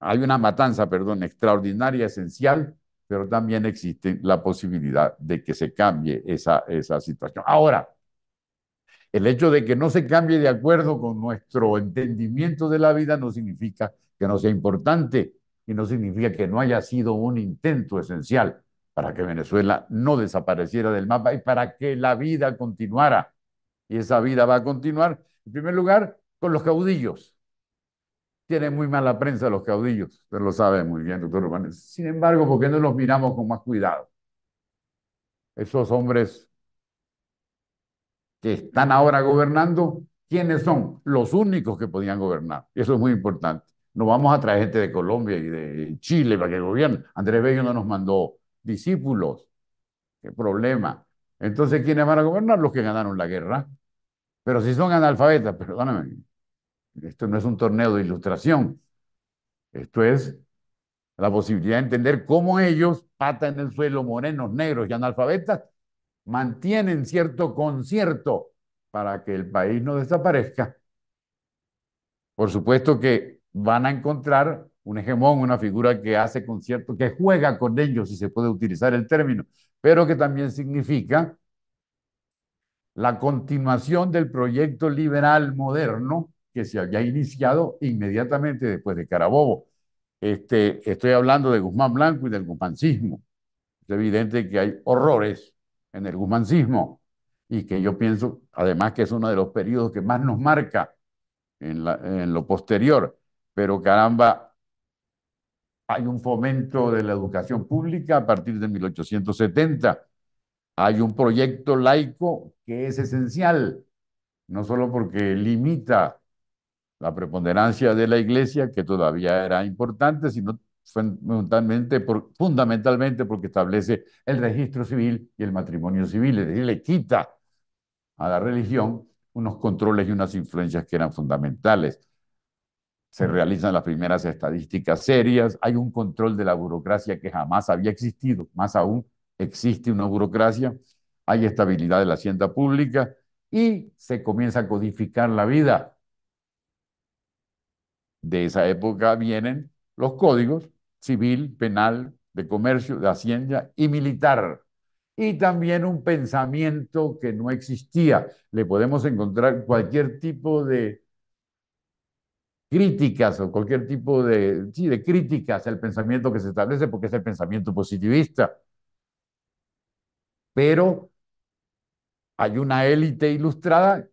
Hay una matanza, perdón, extraordinaria, esencial, pero también existe la posibilidad de que se cambie esa, esa situación. Ahora, el hecho de que no se cambie de acuerdo con nuestro entendimiento de la vida no significa que no sea importante y no significa que no haya sido un intento esencial para que Venezuela no desapareciera del mapa y para que la vida continuara. Y esa vida va a continuar, en primer lugar, con los caudillos. Tienen muy mala prensa los caudillos, usted lo sabe muy bien, doctor Urbanés. Sin embargo, ¿por qué no los miramos con más cuidado? Esos hombres que están ahora gobernando, ¿quiénes son? Los únicos que podían gobernar. Eso es muy importante. No vamos a traer gente de Colombia y de Chile para que gobierne. Andrés Bello no nos mandó discípulos. ¿Qué problema? Entonces, ¿quiénes van a gobernar? Los que ganaron la guerra. Pero si son analfabetas, perdóname, esto no es un torneo de ilustración. Esto es la posibilidad de entender cómo ellos, pata en el suelo, morenos, negros y analfabetas, mantienen cierto concierto para que el país no desaparezca. Por supuesto que van a encontrar un hegemón, una figura que hace concierto que juega con ellos, si se puede utilizar el término, pero que también significa la continuación del proyecto liberal moderno que se había iniciado inmediatamente después de Carabobo. Este, estoy hablando de Guzmán Blanco y del guzmancismo. Es evidente que hay horrores en el guzmancismo y que yo pienso, además, que es uno de los periodos que más nos marca en, en lo posterior. Pero caramba, hay un fomento de la educación pública a partir de 1870. Hay un proyecto laico que es esencial, no solo porque limita la preponderancia de la iglesia, que todavía era importante, sino fundamentalmente, fundamentalmente porque establece el registro civil y el matrimonio civil, es decir, le quita a la religión unos controles y unas influencias que eran fundamentales se realizan las primeras estadísticas serias, hay un control de la burocracia que jamás había existido, más aún existe una burocracia, hay estabilidad de la hacienda pública y se comienza a codificar la vida. De esa época vienen los códigos civil, penal, de comercio, de hacienda y militar. Y también un pensamiento que no existía. Le podemos encontrar cualquier tipo de críticas o cualquier tipo de, de críticas al pensamiento que se establece, porque es el pensamiento positivista. Pero hay una élite ilustrada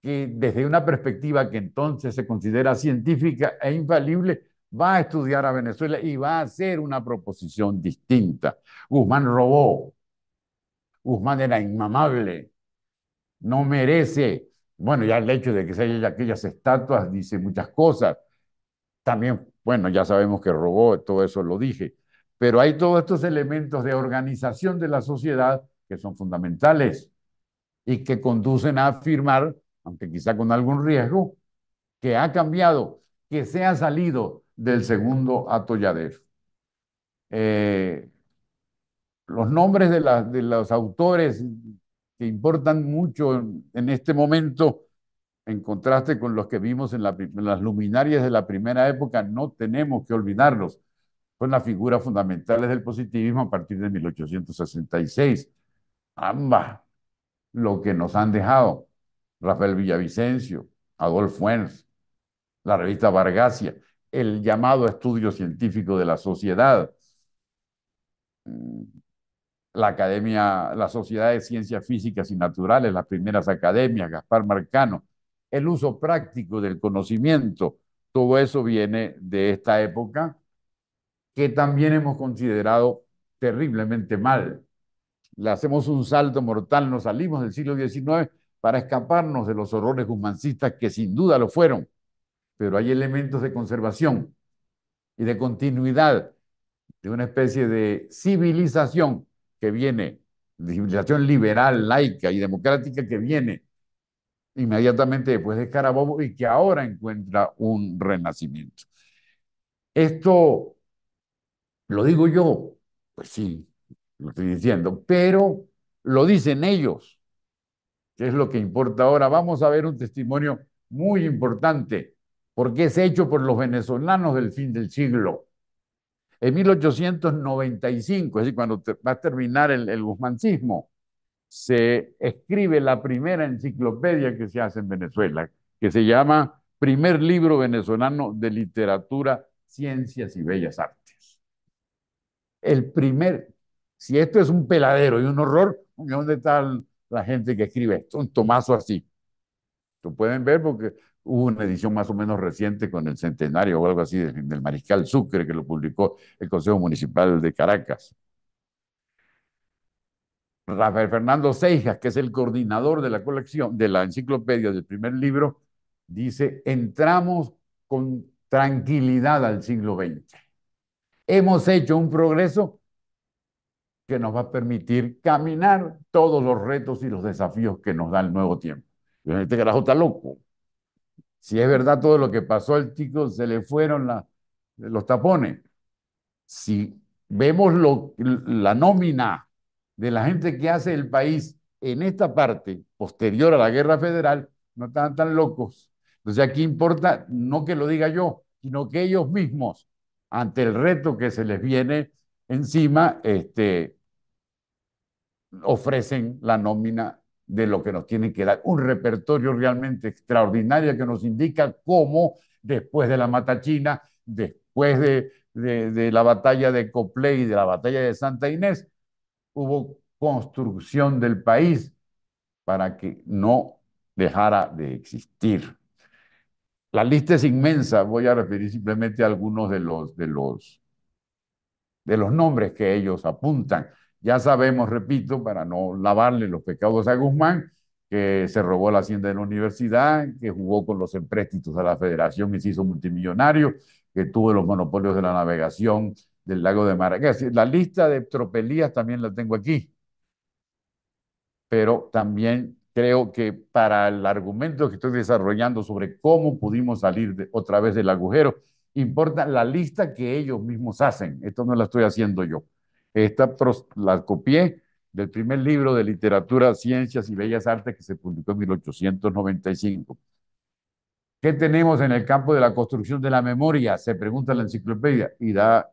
que desde una perspectiva que entonces se considera científica e infalible, va a estudiar a Venezuela y va a hacer una proposición distinta. Guzmán robó, Guzmán era inmamable, no merece bueno, ya el hecho de que se haya aquellas estatuas dice muchas cosas. También, bueno, ya sabemos que robó, todo eso lo dije. Pero hay todos estos elementos de organización de la sociedad que son fundamentales y que conducen a afirmar, aunque quizá con algún riesgo, que ha cambiado, que se ha salido del segundo atolladero. Eh, los nombres de, de los autores que importan mucho en, este momento, en contraste con los que vimos en, las luminarias de la primera época, no tenemos que olvidarlos. Son las figuras fundamentales del positivismo a partir de 1866. Ambas, lo que nos han dejado, Rafael Villavicencio, Adolfo Enz, la revista Vargasia, el llamado estudio científico de la sociedad, la Academia, la Sociedad de Ciencias Físicas y Naturales, las primeras academias, Gaspar Marcano, el uso práctico del conocimiento, todo eso viene de esta época que también hemos considerado terriblemente mal. Le hacemos un salto mortal, nos salimos del siglo XIX para escaparnos de los horrores guzmancistas que sin duda lo fueron, pero hay elementos de conservación y de continuidad de una especie de civilización que viene, de civilización liberal, laica y democrática que viene inmediatamente después de Carabobo y que ahora encuentra un renacimiento. Esto lo digo yo, pues sí, lo estoy diciendo, pero lo dicen ellos, que es lo que importa ahora. Vamos a ver un testimonio muy importante, porque es hecho por los venezolanos del fin del siglo en 1895, es decir, cuando va a terminar el, guzmancismo, se escribe la primera enciclopedia que se hace en Venezuela, que se llama Primer Libro Venezolano de Literatura, Ciencias y Bellas Artes. El primer, si esto es un peladero y un horror, ¿dónde está la gente que escribe esto? Un tomazo así. Lo pueden ver porque Hubo una edición más o menos reciente con el centenario o algo así del, Mariscal Sucre que lo publicó el Consejo Municipal de Caracas. Rafael Fernando Seijas, que es el coordinador de la colección, de la enciclopedia del primer libro, dice, entramos con tranquilidad al siglo XX. Hemos hecho un progreso que nos va a permitir caminar todos los retos y los desafíos que nos da el nuevo tiempo. Este la está loco. Si es verdad todo lo que pasó al chico, se le fueron los tapones. Si vemos lo, la nómina de la gente que hace el país en esta parte, posterior a la guerra federal, no están tan locos. Entonces aquí importa no que lo diga yo, sino que ellos mismos, ante el reto que se les viene encima, este, ofrecen la nómina de lo que nos tienen que dar. Un repertorio realmente extraordinario que nos indica cómo después de la Mata China, después de, la batalla de Copley y de la batalla de Santa Inés, hubo construcción del país para que no dejara de existir. La lista es inmensa, voy a referir simplemente a algunos de los, de los, de los nombres que ellos apuntan. Ya sabemos, repito, para no lavarle los pecados a Guzmán, que se robó la hacienda de la universidad, que jugó con los empréstitos a la federación y se hizo multimillonario, que tuvo los monopolios de la navegación del lago de Maracay. La lista de tropelías también la tengo aquí. Pero también creo que para el argumento que estoy desarrollando sobre cómo pudimos salir otra vez del agujero, importa la lista que ellos mismos hacen. Esto no la estoy haciendo yo. Esta la copié del primer libro de literatura, ciencias y bellas artes que se publicó en 1895. ¿Qué tenemos en el campo de la construcción de la memoria? Se pregunta la enciclopedia y da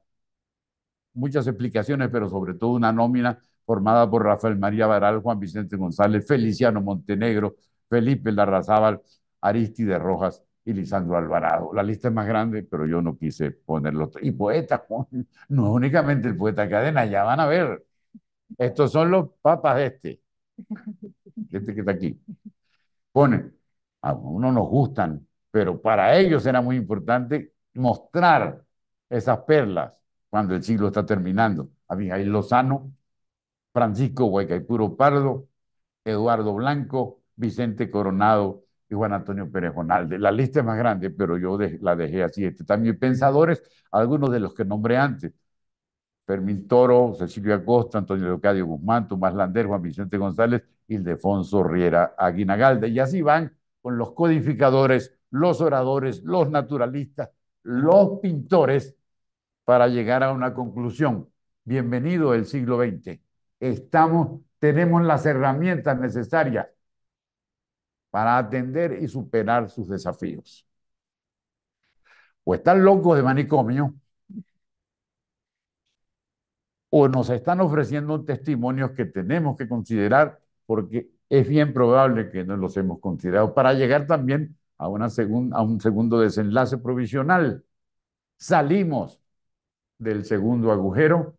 muchas explicaciones, pero sobre todo una nómina formada por Rafael María Baral, Juan Vicente González, Feliciano Montenegro, Felipe Larrazábal, Aristide Rojas y Lisandro Alvarado. La lista es más grande, pero yo no quise ponerlo. Y poetas, no únicamente el poeta cadena, ya van a ver. Estos son los papas de este. Este que está aquí. Pone, a uno nos gustan, pero para ellos era muy importante mostrar esas perlas cuando el siglo está terminando. Abigail Lozano, Francisco Puro Pardo, Eduardo Blanco, Vicente Coronado y Juan Antonio Pérez de La lista es más grande, pero yo la dejé así. este También pensadores, algunos de los que nombré antes. Fermín Toro, Cecilio Acosta, Antonio Leocadio Guzmán, Tomás Lander, Juan Vicente González, Ildefonso Riera Aguinagalde. Y así van con los codificadores, los oradores, los naturalistas, los pintores, para llegar a una conclusión. Bienvenido el siglo XX. Estamos, tenemos las herramientas necesarias para atender y superar sus desafíos. O están locos de manicomio, o nos están ofreciendo testimonios que tenemos que considerar porque es bien probable que no los hemos considerado para llegar también a, una a un segundo desenlace provisional. Salimos del segundo agujero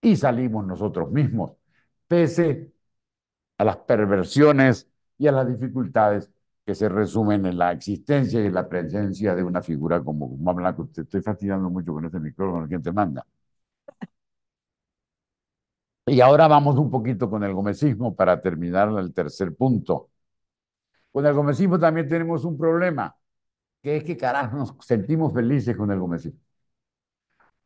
y salimos nosotros mismos, pese las perversiones y a las dificultades que se resumen en la existencia y la presencia de una figura como Guzmán Blanco. Te estoy fastidiando mucho con este micrófono, ¿quién te manda? Y ahora vamos un poquito con el gomecismo para terminar el tercer punto. Con el gomecismo también tenemos un problema, que es que carajo nos sentimos felices con el gomecismo.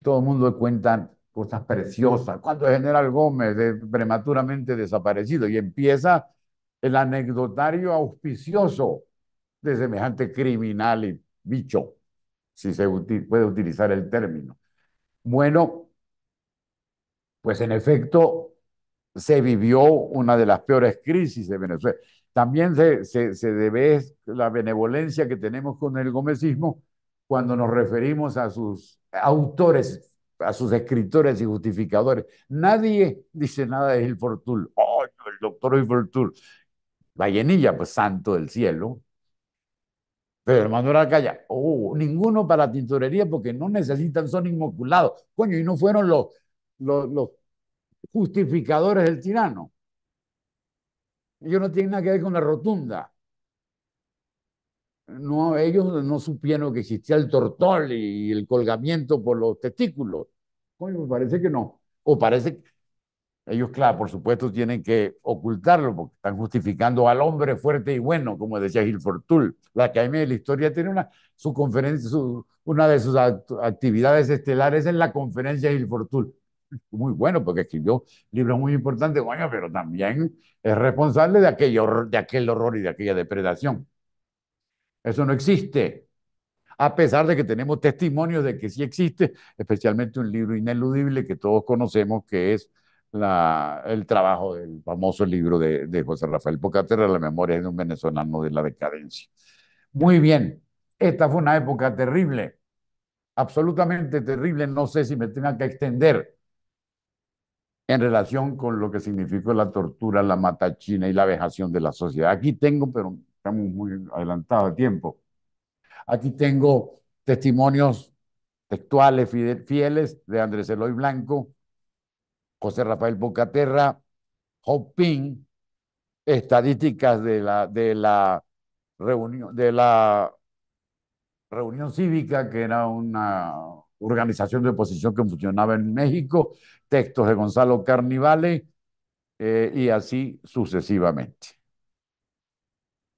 Todo el mundo cuenta cosas preciosas. Cuando General Gómez, de, prematuramente desaparecido, y empieza el anecdotario auspicioso de semejante criminal y bicho, si se puede utilizar el término. Bueno, pues en efecto se vivió una de las peores crisis de Venezuela. También se, se, se debe la benevolencia que tenemos con el gomecismo cuando nos referimos a sus autores a sus escritores y justificadores. Nadie dice nada de Hilfortul. ¡Oh, el doctor Hilfortul! Vallenilla, pues santo del cielo. Pero Manuel calle, oh, ninguno para tintorería porque no necesitan, son inmoculados Coño, y no fueron los, los, los justificadores del tirano. Ellos no tienen nada que ver con la rotunda no, ellos no supieron que existía el tortol y el colgamiento por los testículos. Coño, pues, parece que no. O parece ellos, claro, por supuesto, tienen que ocultarlo porque están justificando al hombre fuerte y bueno, como decía Gilford Tull. La Academia de la Historia tiene una, su conferencia, una de sus actividades estelares en la conferencia de Gilford Muy bueno, porque escribió libros muy importantes, bueno, pero también es responsable de, aquello, de aquel horror y de aquella depredación. Eso no existe. A pesar de que tenemos testimonios de que sí existe, especialmente un libro ineludible que todos conocemos, que es el trabajo del famoso libro de, de José Rafael Pocaterra, La memoria de un venezolano de la decadencia. Muy bien, esta fue una época terrible, absolutamente terrible. No sé si me tenga que extender en relación con lo que significó la tortura, la matachina y la vejación de la sociedad. Aquí tengo, pero muy adelantado de tiempo. Aquí tengo testimonios textuales fieles de Andrés Eloy Blanco, José Rafael Bocaterra, Hopin, estadísticas de la, de la, reunión, de la reunión cívica, que era una organización de oposición que funcionaba en México, textos de Gonzalo Carnivale, eh, y así sucesivamente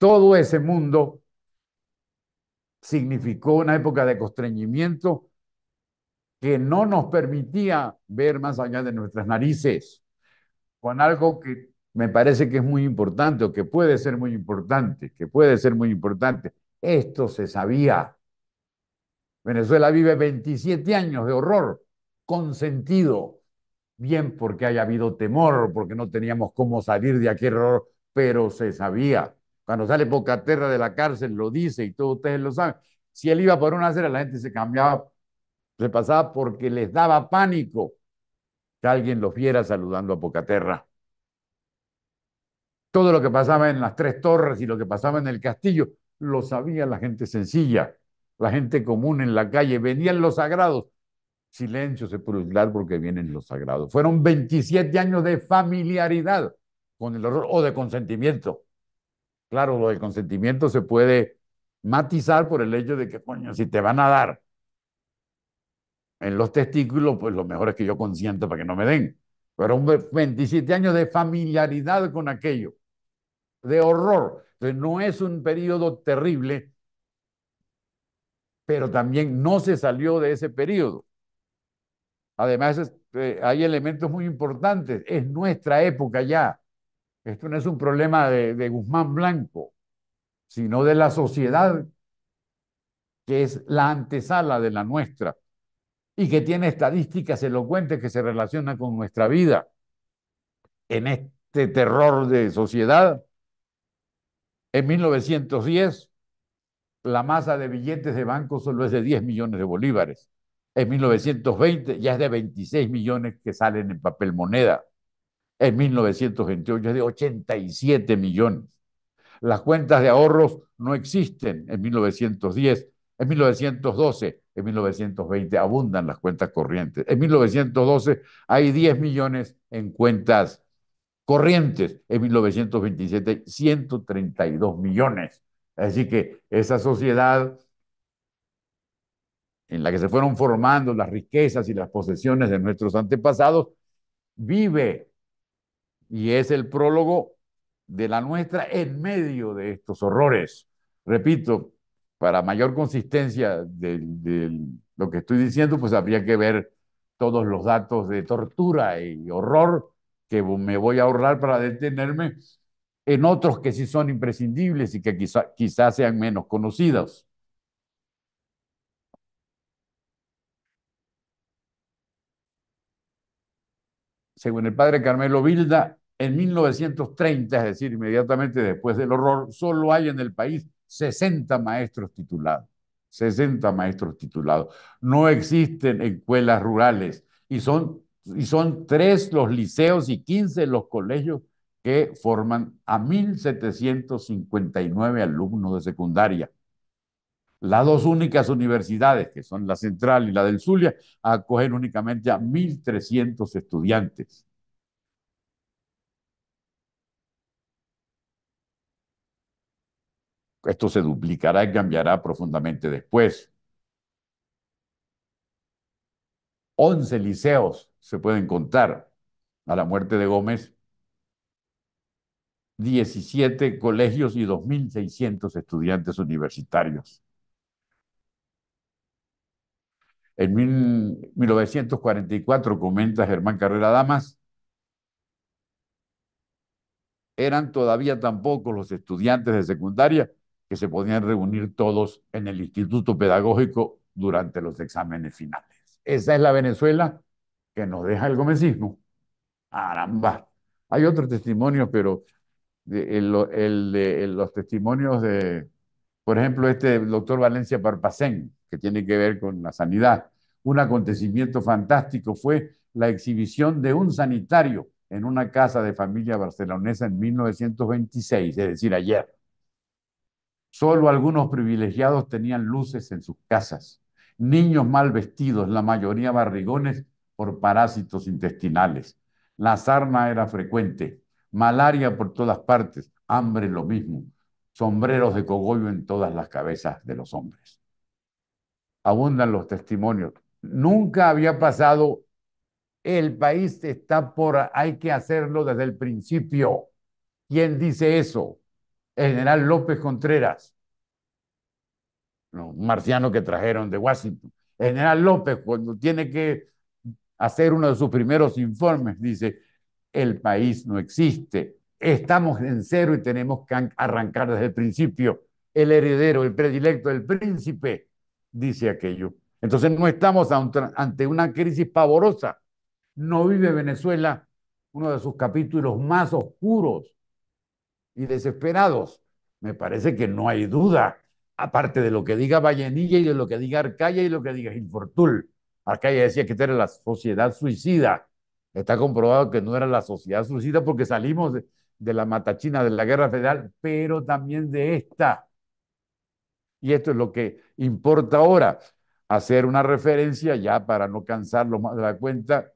todo ese mundo significó una época de constreñimiento que no nos permitía ver más allá de nuestras narices, con algo que me parece que es muy importante o que puede ser muy importante, que puede ser muy importante. Esto se sabía. Venezuela vive 27 años de horror consentido, bien porque haya habido temor, porque no teníamos cómo salir de aquel horror, pero se sabía. Cuando sale Pocaterra de la cárcel, lo dice y todos ustedes lo saben. Si él iba por una acera, la gente se cambiaba, se pasaba porque les daba pánico que alguien los viera saludando a Pocaterra. Todo lo que pasaba en las tres torres y lo que pasaba en el castillo, lo sabía la gente sencilla, la gente común en la calle. Venían los sagrados. Silencio se sepulcral porque vienen los sagrados. Fueron 27 años de familiaridad con el horror o de consentimiento. Claro, lo del consentimiento se puede matizar por el hecho de que, coño, si te van a dar en los testículos, pues lo mejor es que yo consienta para que no me den. Pero un 27 años de familiaridad con aquello, de horror. Entonces, no es un periodo terrible, pero también no se salió de ese periodo. Además, eh, hay elementos muy importantes. Es nuestra época ya. Esto no es un problema de, Guzmán Blanco, sino de la sociedad que es la antesala de la nuestra y que tiene estadísticas elocuentes que se relacionan con nuestra vida. En este terror de sociedad, en 1910, la masa de billetes de banco solo es de 10 millones de bolívares. En 1920 ya es de 26 millones que salen en papel moneda en 1928 es de 87 millones. Las cuentas de ahorros no existen en 1910, en 1912, en 1920 abundan las cuentas corrientes. En 1912 hay 10 millones en cuentas corrientes. En 1927 132 millones. Así que esa sociedad en la que se fueron formando las riquezas y las posesiones de nuestros antepasados vive y es el prólogo de la nuestra en medio de estos horrores. Repito, para mayor consistencia de, lo que estoy diciendo, pues habría que ver todos los datos de tortura y horror que me voy a ahorrar para detenerme en otros que sí son imprescindibles y que quizás sean menos conocidos. Según el padre Carmelo Bilda, en 1930, es decir, inmediatamente después del horror, solo hay en el país 60 maestros titulados. 60 maestros titulados. No existen escuelas rurales y son, y son tres los liceos y 15 los colegios que forman a 1.759 alumnos de secundaria. Las dos únicas universidades, que son la central y la del Zulia, acogen únicamente a 1.300 estudiantes. Esto se duplicará y cambiará profundamente después. 11 liceos se pueden contar a la muerte de Gómez, 17 colegios y 2.600 estudiantes universitarios. En 1944, comenta Germán Carrera Damas, eran todavía tan pocos los estudiantes de secundaria que se podían reunir todos en el Instituto Pedagógico durante los exámenes finales. Esa es la Venezuela que nos deja el gomecismo. Aramba. Hay otros testimonios, pero los testimonios de, por ejemplo, este doctor Valencia Parpacén, que tiene que ver con la sanidad. Un acontecimiento fantástico fue la exhibición de un sanitario en una casa de familia barcelonesa en 1926, es decir, ayer. Solo algunos privilegiados tenían luces en sus casas, niños mal vestidos, la mayoría barrigones por parásitos intestinales. La sarna era frecuente, malaria por todas partes, hambre lo mismo, sombreros de cogollo en todas las cabezas de los hombres. Abundan los testimonios. Nunca había pasado, el país está por, hay que hacerlo desde el principio. ¿Quién dice eso? el general López Contreras, un marciano que trajeron de Washington. El general López, cuando tiene que hacer uno de sus primeros informes, dice, el país no existe, estamos en cero y tenemos que arrancar desde el principio. El heredero, el predilecto, el príncipe, dice aquello. Entonces no estamos ante una crisis pavorosa. No vive Venezuela uno de sus capítulos más oscuros y desesperados. Me parece que no hay duda, aparte de lo que diga Vallenilla y de lo que diga Arcaya y lo que diga Gilfortul. Arcaya decía que esta era la sociedad suicida. Está comprobado que no era la sociedad suicida porque salimos de, la matachina de la guerra federal, pero también de esta. Y esto es lo que importa ahora, hacer una referencia ya para no cansarlo más de la cuenta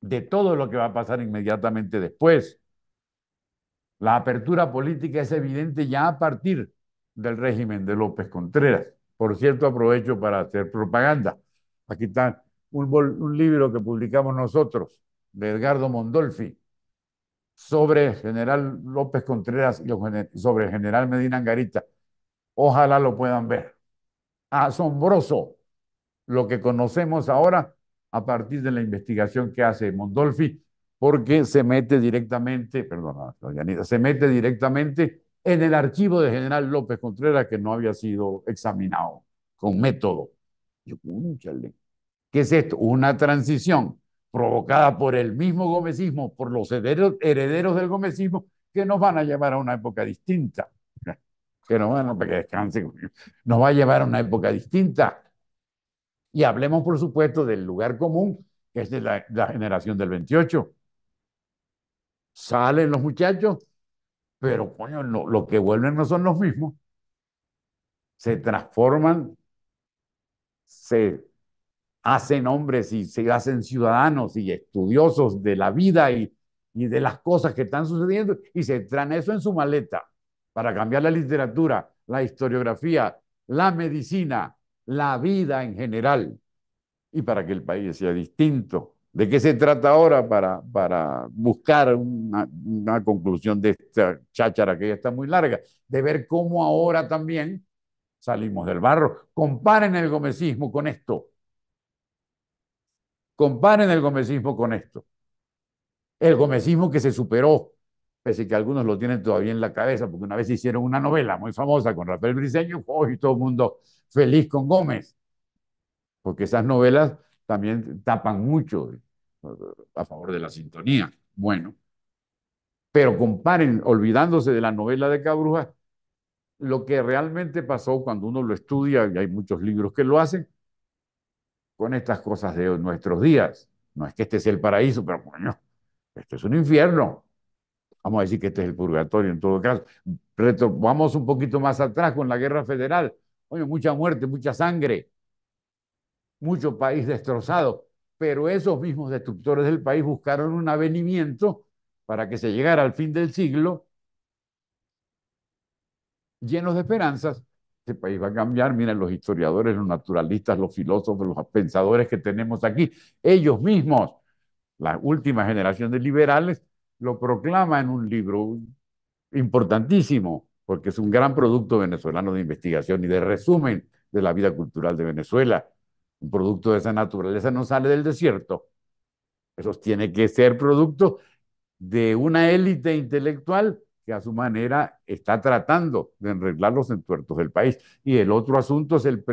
de todo lo que va a pasar inmediatamente después. La apertura política es evidente ya a partir del régimen de López Contreras. Por cierto, aprovecho para hacer propaganda. Aquí está un, libro que publicamos nosotros, de Edgardo Mondolfi, sobre general López Contreras y sobre general Medina Angarita. Ojalá lo puedan ver. Asombroso lo que conocemos ahora a partir de la investigación que hace Mondolfi porque se mete directamente, perdón, se mete directamente en el archivo de General López Contreras que no había sido examinado con método. Yo, ¿Qué es esto? Una transición provocada por el mismo gomecismo, por los herederos del gomecismo, que nos van a llevar a una época distinta. Que nos van que descansen, nos va a llevar a una época distinta. Y hablemos, por supuesto, del lugar común, que es de la, la generación del 28 Salen los muchachos, pero coño, no, lo que vuelven no son los mismos. Se transforman, se hacen hombres y se hacen ciudadanos y estudiosos de la vida y, y de las cosas que están sucediendo y se traen eso en su maleta para cambiar la literatura, la historiografía, la medicina, la vida en general y para que el país sea distinto ¿De qué se trata ahora para, para buscar una, conclusión de esta cháchara que ya está muy larga? De ver cómo ahora también salimos del barro. Comparen el gomecismo con esto. Comparen el gomecismo con esto. El gomecismo que se superó, pese que algunos lo tienen todavía en la cabeza, porque una vez hicieron una novela muy famosa con Rafael Briceño, hoy ¡oh! todo el mundo feliz con Gómez, porque esas novelas también tapan mucho eh, a favor de la sintonía. Bueno, pero comparen, olvidándose de la novela de Cabruja, lo que realmente pasó cuando uno lo estudia, y hay muchos libros que lo hacen, con estas cosas de nuestros días. No es que este sea el paraíso, pero bueno, esto es un infierno. Vamos a decir que este es el purgatorio en todo caso. vamos un poquito más atrás con la guerra federal. Oye, mucha muerte, mucha sangre mucho país destrozado, pero esos mismos destructores del país buscaron un avenimiento para que se llegara al fin del siglo llenos de esperanzas. Ese país va a cambiar, miren los historiadores, los naturalistas, los filósofos, los pensadores que tenemos aquí, ellos mismos, la última generación de liberales, lo proclama en un libro importantísimo, porque es un gran producto venezolano de investigación y de resumen de la vida cultural de Venezuela. Un producto de esa naturaleza no sale del desierto. Eso tiene que ser producto de una élite intelectual que a su manera está tratando de arreglar los entuertos del país. Y el otro asunto es el,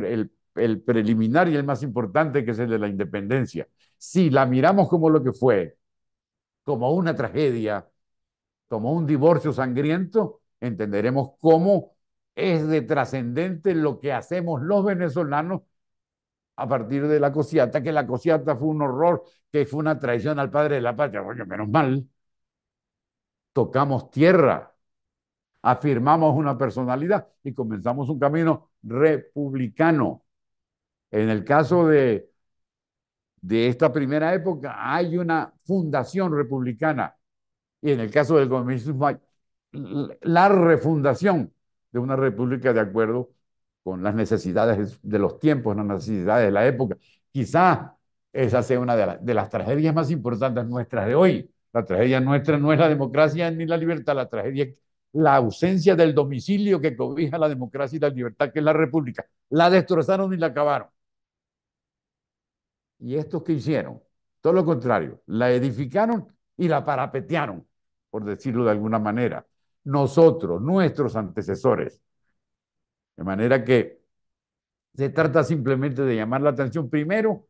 el preliminar y el más importante, que es el de la independencia. Si la miramos como lo que fue, como una tragedia, como un divorcio sangriento, entenderemos cómo es de trascendente lo que hacemos los venezolanos a partir de la cosiata, que la cosiata fue un horror, que fue una traición al padre de la patria. porque menos mal. Tocamos tierra, afirmamos una personalidad y comenzamos un camino republicano. En el caso de, de esta primera época, hay una fundación republicana. Y en el caso del comunismo, la refundación de una república de acuerdo con las necesidades de los tiempos, las necesidades de la época. Quizá esa sea una de, las tragedias más importantes nuestras de hoy. La tragedia nuestra no es la democracia ni la libertad, la tragedia es la ausencia del domicilio que cobija la democracia y la libertad, que es la república. La destrozaron y la acabaron. ¿Y estos que hicieron? Todo lo contrario, la edificaron y la parapetearon, por decirlo de alguna manera. Nosotros, nuestros antecesores, de manera que se trata simplemente de llamar la atención primero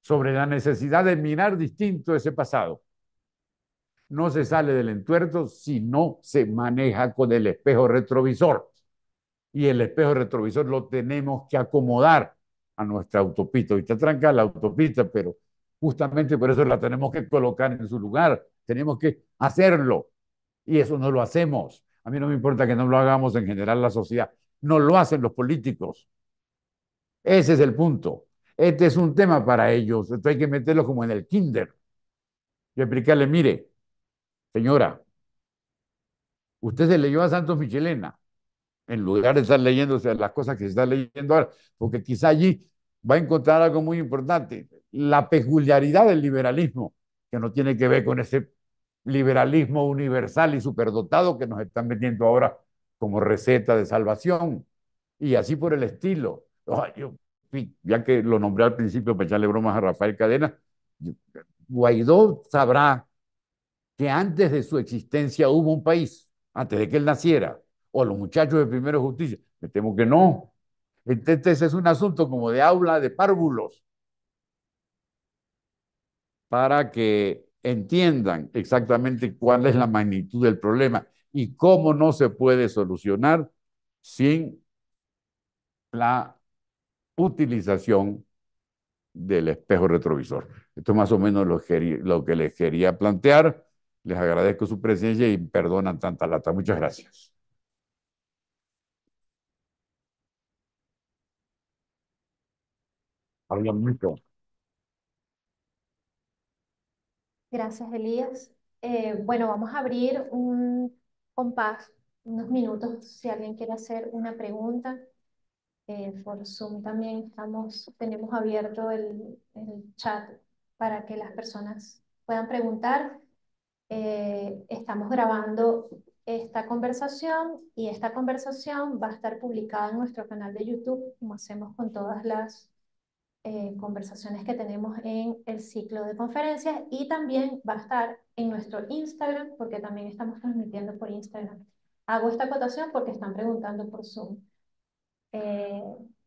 sobre la necesidad de mirar distinto ese pasado. No se sale del entuerto si no se maneja con el espejo retrovisor. Y el espejo retrovisor lo tenemos que acomodar a nuestra autopista. Hoy está tranca la autopista, pero justamente por eso la tenemos que colocar en su lugar. Tenemos que hacerlo. Y eso no lo hacemos. A mí no me importa que no lo hagamos en general la sociedad no lo hacen los políticos. Ese es el punto. Este es un tema para ellos. Esto hay que meterlo como en el kinder. Y explicarle, mire, señora, usted se leyó a Santos Michelena, en lugar de estar leyéndose las cosas que se está leyendo ahora, porque quizá allí va a encontrar algo muy importante, la peculiaridad del liberalismo, que no tiene que ver con ese liberalismo universal y superdotado que nos están metiendo ahora como receta de salvación y así por el estilo. ya que lo nombré al principio para echarle bromas a Rafael Cadena, Guaidó sabrá que antes de su existencia hubo un país, antes de que él naciera, o los muchachos de Primero Justicia. Me temo que no. Entonces es un asunto como de aula de párvulos para que entiendan exactamente cuál es la magnitud del problema y cómo no se puede solucionar sin la utilización del espejo retrovisor. Esto es más o menos lo, que les quería plantear. Les agradezco su presencia y perdonan tanta lata. Muchas gracias. Hablan mucho. Gracias, Elías. Eh, bueno, vamos a abrir un Paz unos minutos si alguien quiere hacer una pregunta. Eh, por Zoom también estamos, tenemos abierto el, chat para que las personas puedan preguntar. Eh, estamos grabando esta conversación y esta conversación va a estar publicada en nuestro canal de YouTube, como hacemos con todas las eh, conversaciones que tenemos en el ciclo de conferencias y también va a estar en nuestro Instagram, porque también estamos transmitiendo por Instagram. Hago esta acotación porque están preguntando por Zoom. Eh...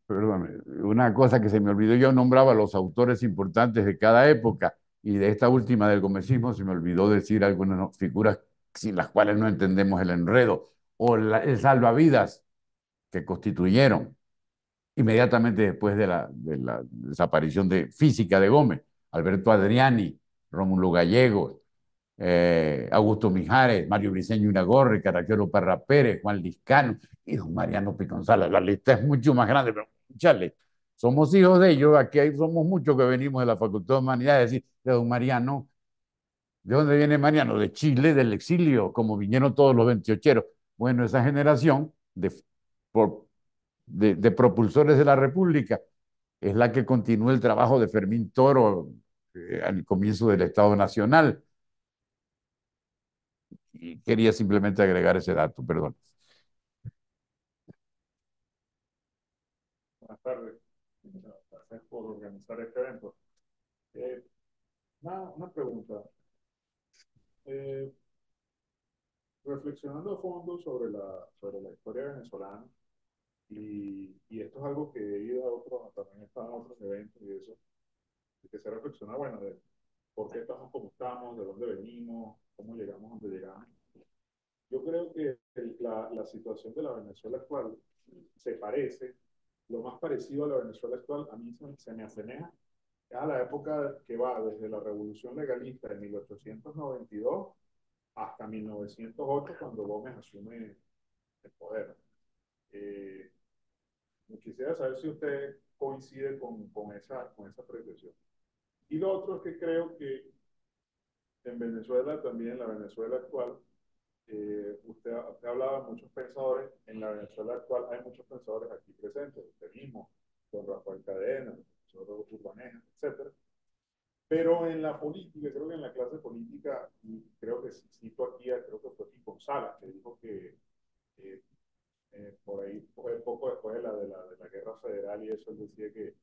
una cosa que se me olvidó, yo nombraba los autores importantes de cada época y de esta última del comecismo se me olvidó decir algunas figuras sin las cuales no entendemos el enredo o el salvavidas que constituyeron inmediatamente después de la, desaparición de, física de Gómez, Alberto Adriani, Romulo Gallegos, eh, Augusto Mijares, Mario Briceño Inagorri, Caracciolo Parra Pérez, Juan Liscano y don Mariano Piconzala. La lista es mucho más grande, pero chale, somos hijos de ellos, aquí hay, somos muchos que venimos de la Facultad de Humanidades, decir, de don Mariano. ¿De dónde viene Mariano? De Chile, del exilio, como vinieron todos los 28eros. Bueno, esa generación, de, por, de, propulsores de la República, es la que continuó el trabajo de Fermín Toro eh, al comienzo del Estado Nacional. Y quería simplemente agregar ese dato, perdón. Buenas tardes. Gracias por organizar este evento. Eh, una, pregunta. Eh, reflexionando a fondo sobre la, sobre la historia venezolana, y, esto es algo que he ido a otros, también en otros eventos y eso, Y que se reflexiona, bueno, de por qué estamos como estamos, de dónde venimos, cómo llegamos a donde llegamos. Yo creo que la, la, situación de la Venezuela actual se parece, lo más parecido a la Venezuela actual a mí se, me asemeja a la época que va desde la Revolución Legalista de 1892 hasta 1908, cuando Gómez asume el poder. Eh, Quisiera saber si usted coincide con, con esa, con esa Y lo otro es que creo que en Venezuela, también en la Venezuela actual, eh, usted, hablaba de muchos pensadores, en la Venezuela actual hay muchos pensadores aquí presentes, usted mismo, don Rafael Cadena, el profesor Urbaneja, etc. Pero en la política, creo que en la clase política, y creo que cito aquí, creo que fue aquí González, que dijo que eh, de la, de la, guerra federal y eso, él decía que,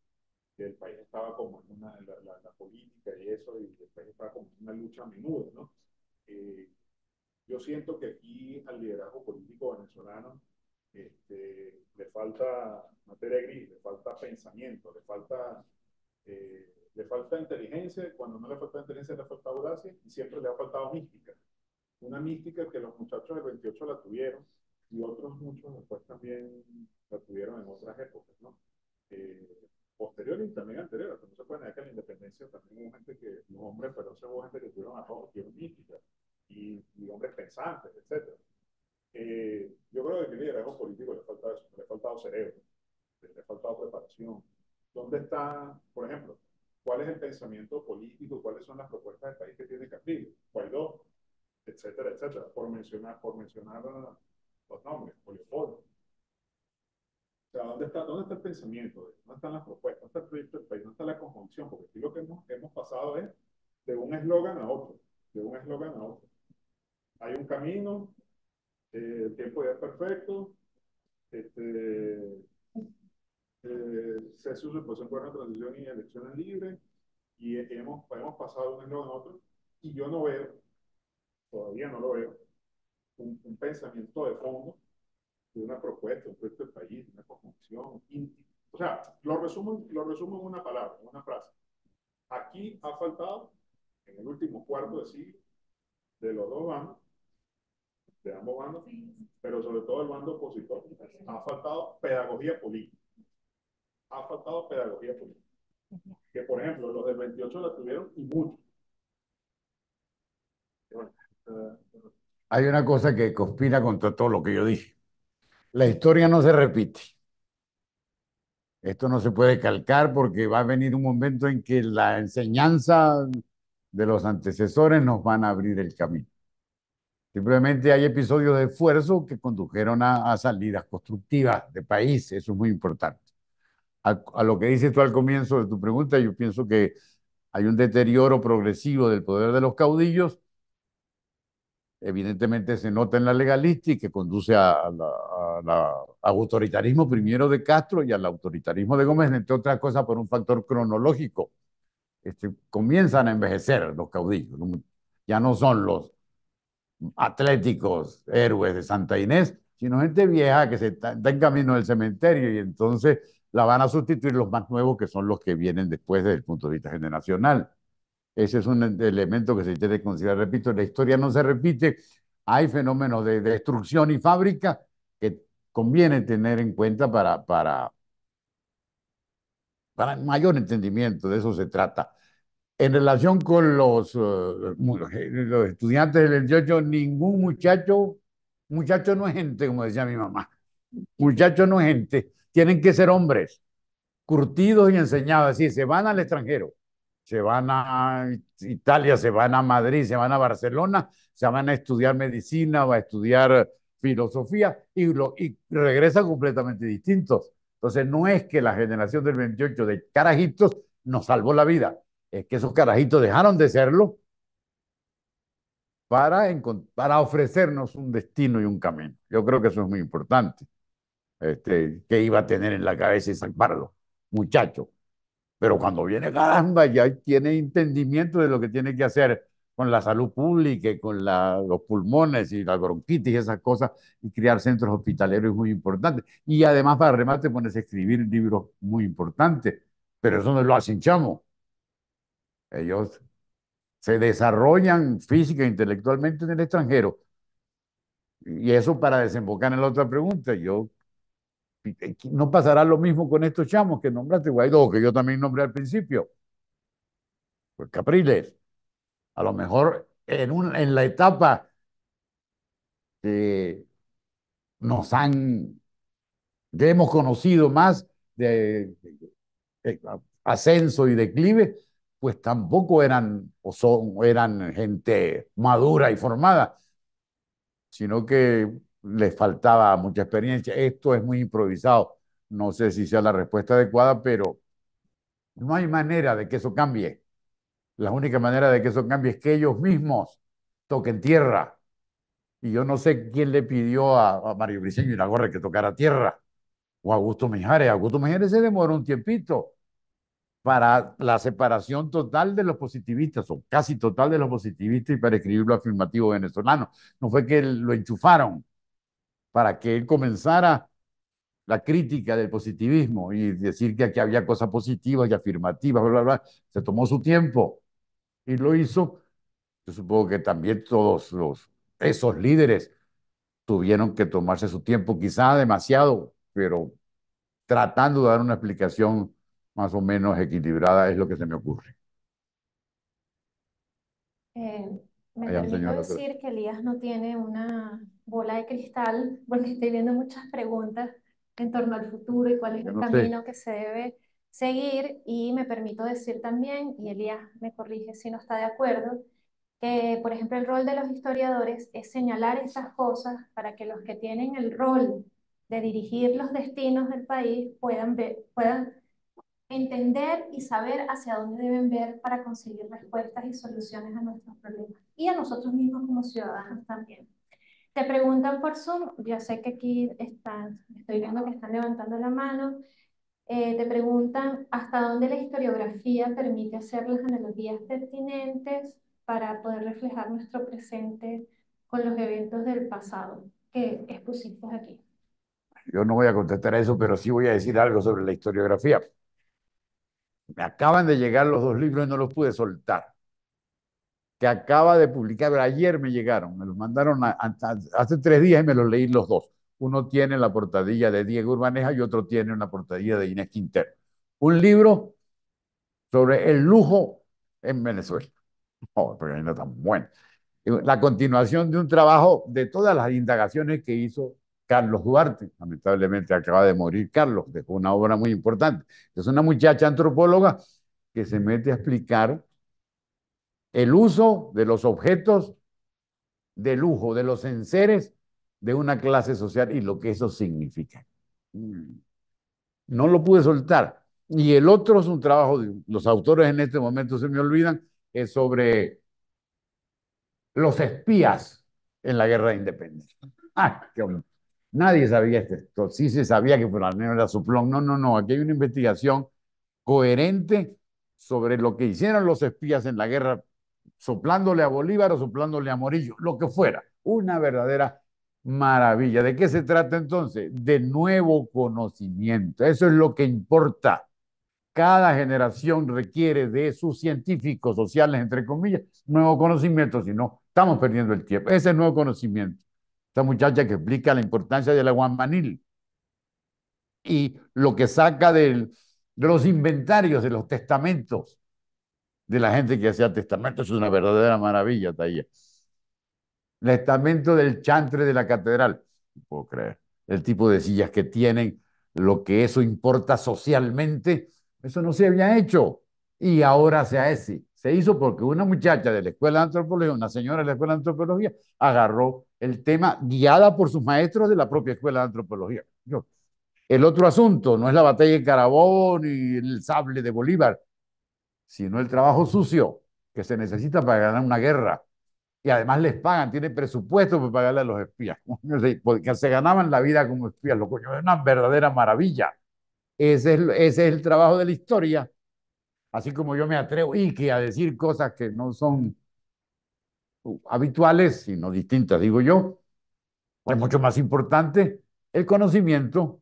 que el país estaba como en una, la, la, política y eso, y el país estaba como en una lucha a menudo, ¿no? Eh, yo siento que aquí al liderazgo político venezolano este, le falta materia gris, le falta pensamiento, le falta, eh, le falta inteligencia, cuando no le falta inteligencia le falta audacia y siempre le ha faltado mística. Una mística que los muchachos del 28 la tuvieron, y otros muchos después también la tuvieron en otras épocas, ¿no? Eh, y también anterior, no se puede negar que en la independencia también hubo gente que, los hombres se hubo gente que tuvieron a todos y, y, hombres pensantes, etc. Eh, yo creo que el liderazgo político le ha faltado le ha faltado cerebro, le ha faltado preparación. ¿Dónde está, por ejemplo, cuál es el pensamiento político, cuáles son las propuestas del país que tiene Castillo, Guaidó, etcétera, etcétera, por mencionar, por mencionar los nombres, Poliopolo. O sea, ¿dónde está, ¿dónde está el pensamiento? ¿Dónde están las propuestas? ¿Dónde está el proyecto del país? ¿Dónde está la conjunción? Porque aquí lo que hemos, hemos pasado es de un eslogan a otro, de un eslogan a otro. Hay un camino, eh, el tiempo ya es perfecto, este, eh, se proceso proceso transición y elecciones libres, y hemos, hemos pasado de un eslogan a otro, y yo no veo, todavía no lo veo, un, pensamiento de fondo de una propuesta, un proyecto de país, una conjunción. O sea, lo resumo, lo resumo en una palabra, en una frase. Aquí ha faltado, en el último cuarto de siglo, de los dos bandos, de ambos bandos, pero sobre todo el bando opositor, ha faltado pedagogía política. Ha faltado pedagogía política. Que, por ejemplo, los del 28 la tuvieron y mucho. Bueno, eh, hay una cosa que conspira contra todo lo que yo dije. La historia no se repite. Esto no se puede calcar porque va a venir un momento en que la enseñanza de los antecesores nos van a abrir el camino. Simplemente hay episodios de esfuerzo que condujeron a, salidas constructivas de país, eso es muy importante. a, lo que dices tú al comienzo de tu pregunta, yo pienso que hay un deterioro progresivo del poder de los caudillos evidentemente se nota en la legalista y que conduce al a autoritarismo primero de Castro y al autoritarismo de Gómez, entre otras cosas por un factor cronológico. Este, comienzan a envejecer los caudillos, ya no son los atléticos héroes de Santa Inés, sino gente vieja que se está, está en camino del cementerio y entonces la van a sustituir los más nuevos que son los que vienen después desde el punto de vista generacional. Ese es un e-, elemento que se tiene que considerar. Repito, la historia no se repite. Hay fenómenos de destrucción y fábrica que conviene tener en cuenta para, para, para mayor entendimiento. De eso se trata. En relación con los, eh, los estudiantes del 18, ningún muchacho, muchacho no es gente, como decía mi mamá. muchacho no es gente, tienen que ser hombres, curtidos y enseñados, así se van al extranjero se van a Italia, se van a Madrid, se van a Barcelona, se van a estudiar medicina, va a estudiar filosofía y, lo, regresan completamente distintos. Entonces no es que la generación del 28 de carajitos nos salvó la vida, es que esos carajitos dejaron de serlo para, para ofrecernos un destino y un camino. Yo creo que eso es muy importante. Este, que iba a tener en la cabeza y salvarlo, muchacho, pero cuando viene, caramba, ya tiene entendimiento de lo que tiene que hacer con la salud pública, y con la, los pulmones y la bronquitis y esas cosas, y crear centros hospitalarios es muy importante. Y además, para remate, pones a escribir libros muy importantes, pero eso no lo hacen chamo. Ellos se desarrollan física e intelectualmente en el extranjero. Y eso para desembocar en la otra pregunta, yo eh, no pasará lo mismo con estos chamos que nombraste, Guaidó, que yo también nombré al principio. Pues Capriles, a lo mejor en, un, en la etapa que nos han, que hemos conocido más de, ascenso y declive, pues tampoco eran o son, eran gente madura y formada, sino que les faltaba mucha experiencia. Esto es muy improvisado. No sé si sea la respuesta adecuada, pero no hay manera de que eso cambie. La única manera de que eso cambie es que ellos mismos toquen tierra. Y yo no sé quién le pidió a, Mario Briceño y la gorra que tocara tierra. O a Augusto Mijares. Augusto Mijares se demoró un tiempito para la separación total de los positivistas, o casi total de los positivistas, y para escribir lo afirmativo venezolano. No fue que lo enchufaron, para que él comenzara la crítica del positivismo y decir que aquí había cosas positivas y afirmativas, bla, bla, bla. Se tomó su tiempo y lo hizo. Yo supongo que también todos los, esos líderes tuvieron que tomarse su tiempo, quizá demasiado, pero tratando de dar una explicación más o menos equilibrada es lo que se me ocurre. Eh, me permito decir que Elías no tiene una bola de cristal, porque estoy viendo muchas preguntas en torno al futuro y cuál es el camino que se debe seguir. Y me permito decir también, y Elías me corrige si no está de acuerdo, que, por ejemplo, el rol de los historiadores es señalar esas cosas para que los que tienen el rol de dirigir los destinos del país puedan, ver, puedan entender y saber hacia dónde deben ver para conseguir respuestas y soluciones a nuestros problemas y a nosotros mismos como ciudadanos también. Te preguntan por Zoom, yo sé que aquí están, estoy viendo que están levantando la mano. Eh, te preguntan hasta dónde la historiografía permite hacer las analogías pertinentes para poder reflejar nuestro presente con los eventos del pasado que expusimos aquí. Yo no voy a contestar a eso, pero sí voy a decir algo sobre la historiografía. Me acaban de llegar los dos libros y no los pude soltar que acaba de publicar, ayer me llegaron, me los mandaron hace tres días y me los leí los dos. Uno tiene la portadilla de Diego Urbaneja y otro tiene una portadilla de Inés Quintero. Un libro sobre el lujo en Venezuela. Oh, pero no tan bueno. La continuación de un trabajo de todas las indagaciones que hizo Carlos Duarte. Lamentablemente acaba de morir Carlos, dejó una obra muy importante. Es una muchacha antropóloga que se mete a explicar el uso de los objetos de lujo, de los enseres de una clase social y lo que eso significa. No lo pude soltar. Y el otro es un trabajo, de, los autores en este momento se me olvidan, es sobre los espías en la guerra de independencia. ¡Ah, qué Nadie sabía este esto. Sí se sabía que menos era suplón. No, no, no. Aquí hay una investigación coherente sobre lo que hicieron los espías en la guerra soplándole a Bolívar o soplándole a Morillo, lo que fuera. Una verdadera maravilla. ¿De qué se trata entonces? De nuevo conocimiento. Eso es lo que importa. Cada generación requiere de sus científicos sociales, entre comillas, nuevo conocimiento, si no, estamos perdiendo el tiempo. Ese nuevo conocimiento. Esta muchacha que explica la importancia del aguamanil y lo que saca de los inventarios, de los testamentos, de la gente que hacía testamento. Es una verdadera maravilla, Taía. El testamento del chantre de la catedral. No puedo creer. El tipo de sillas que tienen, lo que eso importa socialmente, eso no se había hecho. Y ahora se hace. Se hizo porque una muchacha de la Escuela de Antropología, una señora de la Escuela de Antropología, agarró el tema guiada por sus maestros de la propia Escuela de Antropología. Yo, el otro asunto no es la batalla de Carabobo ni el sable de Bolívar, sino el trabajo sucio que se necesita para ganar una guerra. Y además les pagan, tienen presupuesto para pagarle a los espías, porque se ganaban la vida como espías, lo coño, es una verdadera maravilla. Ese es, es el trabajo de la historia. Así como yo me atrevo, y que a decir cosas que no son uh, habituales, sino distintas, digo yo, es mucho más importante el conocimiento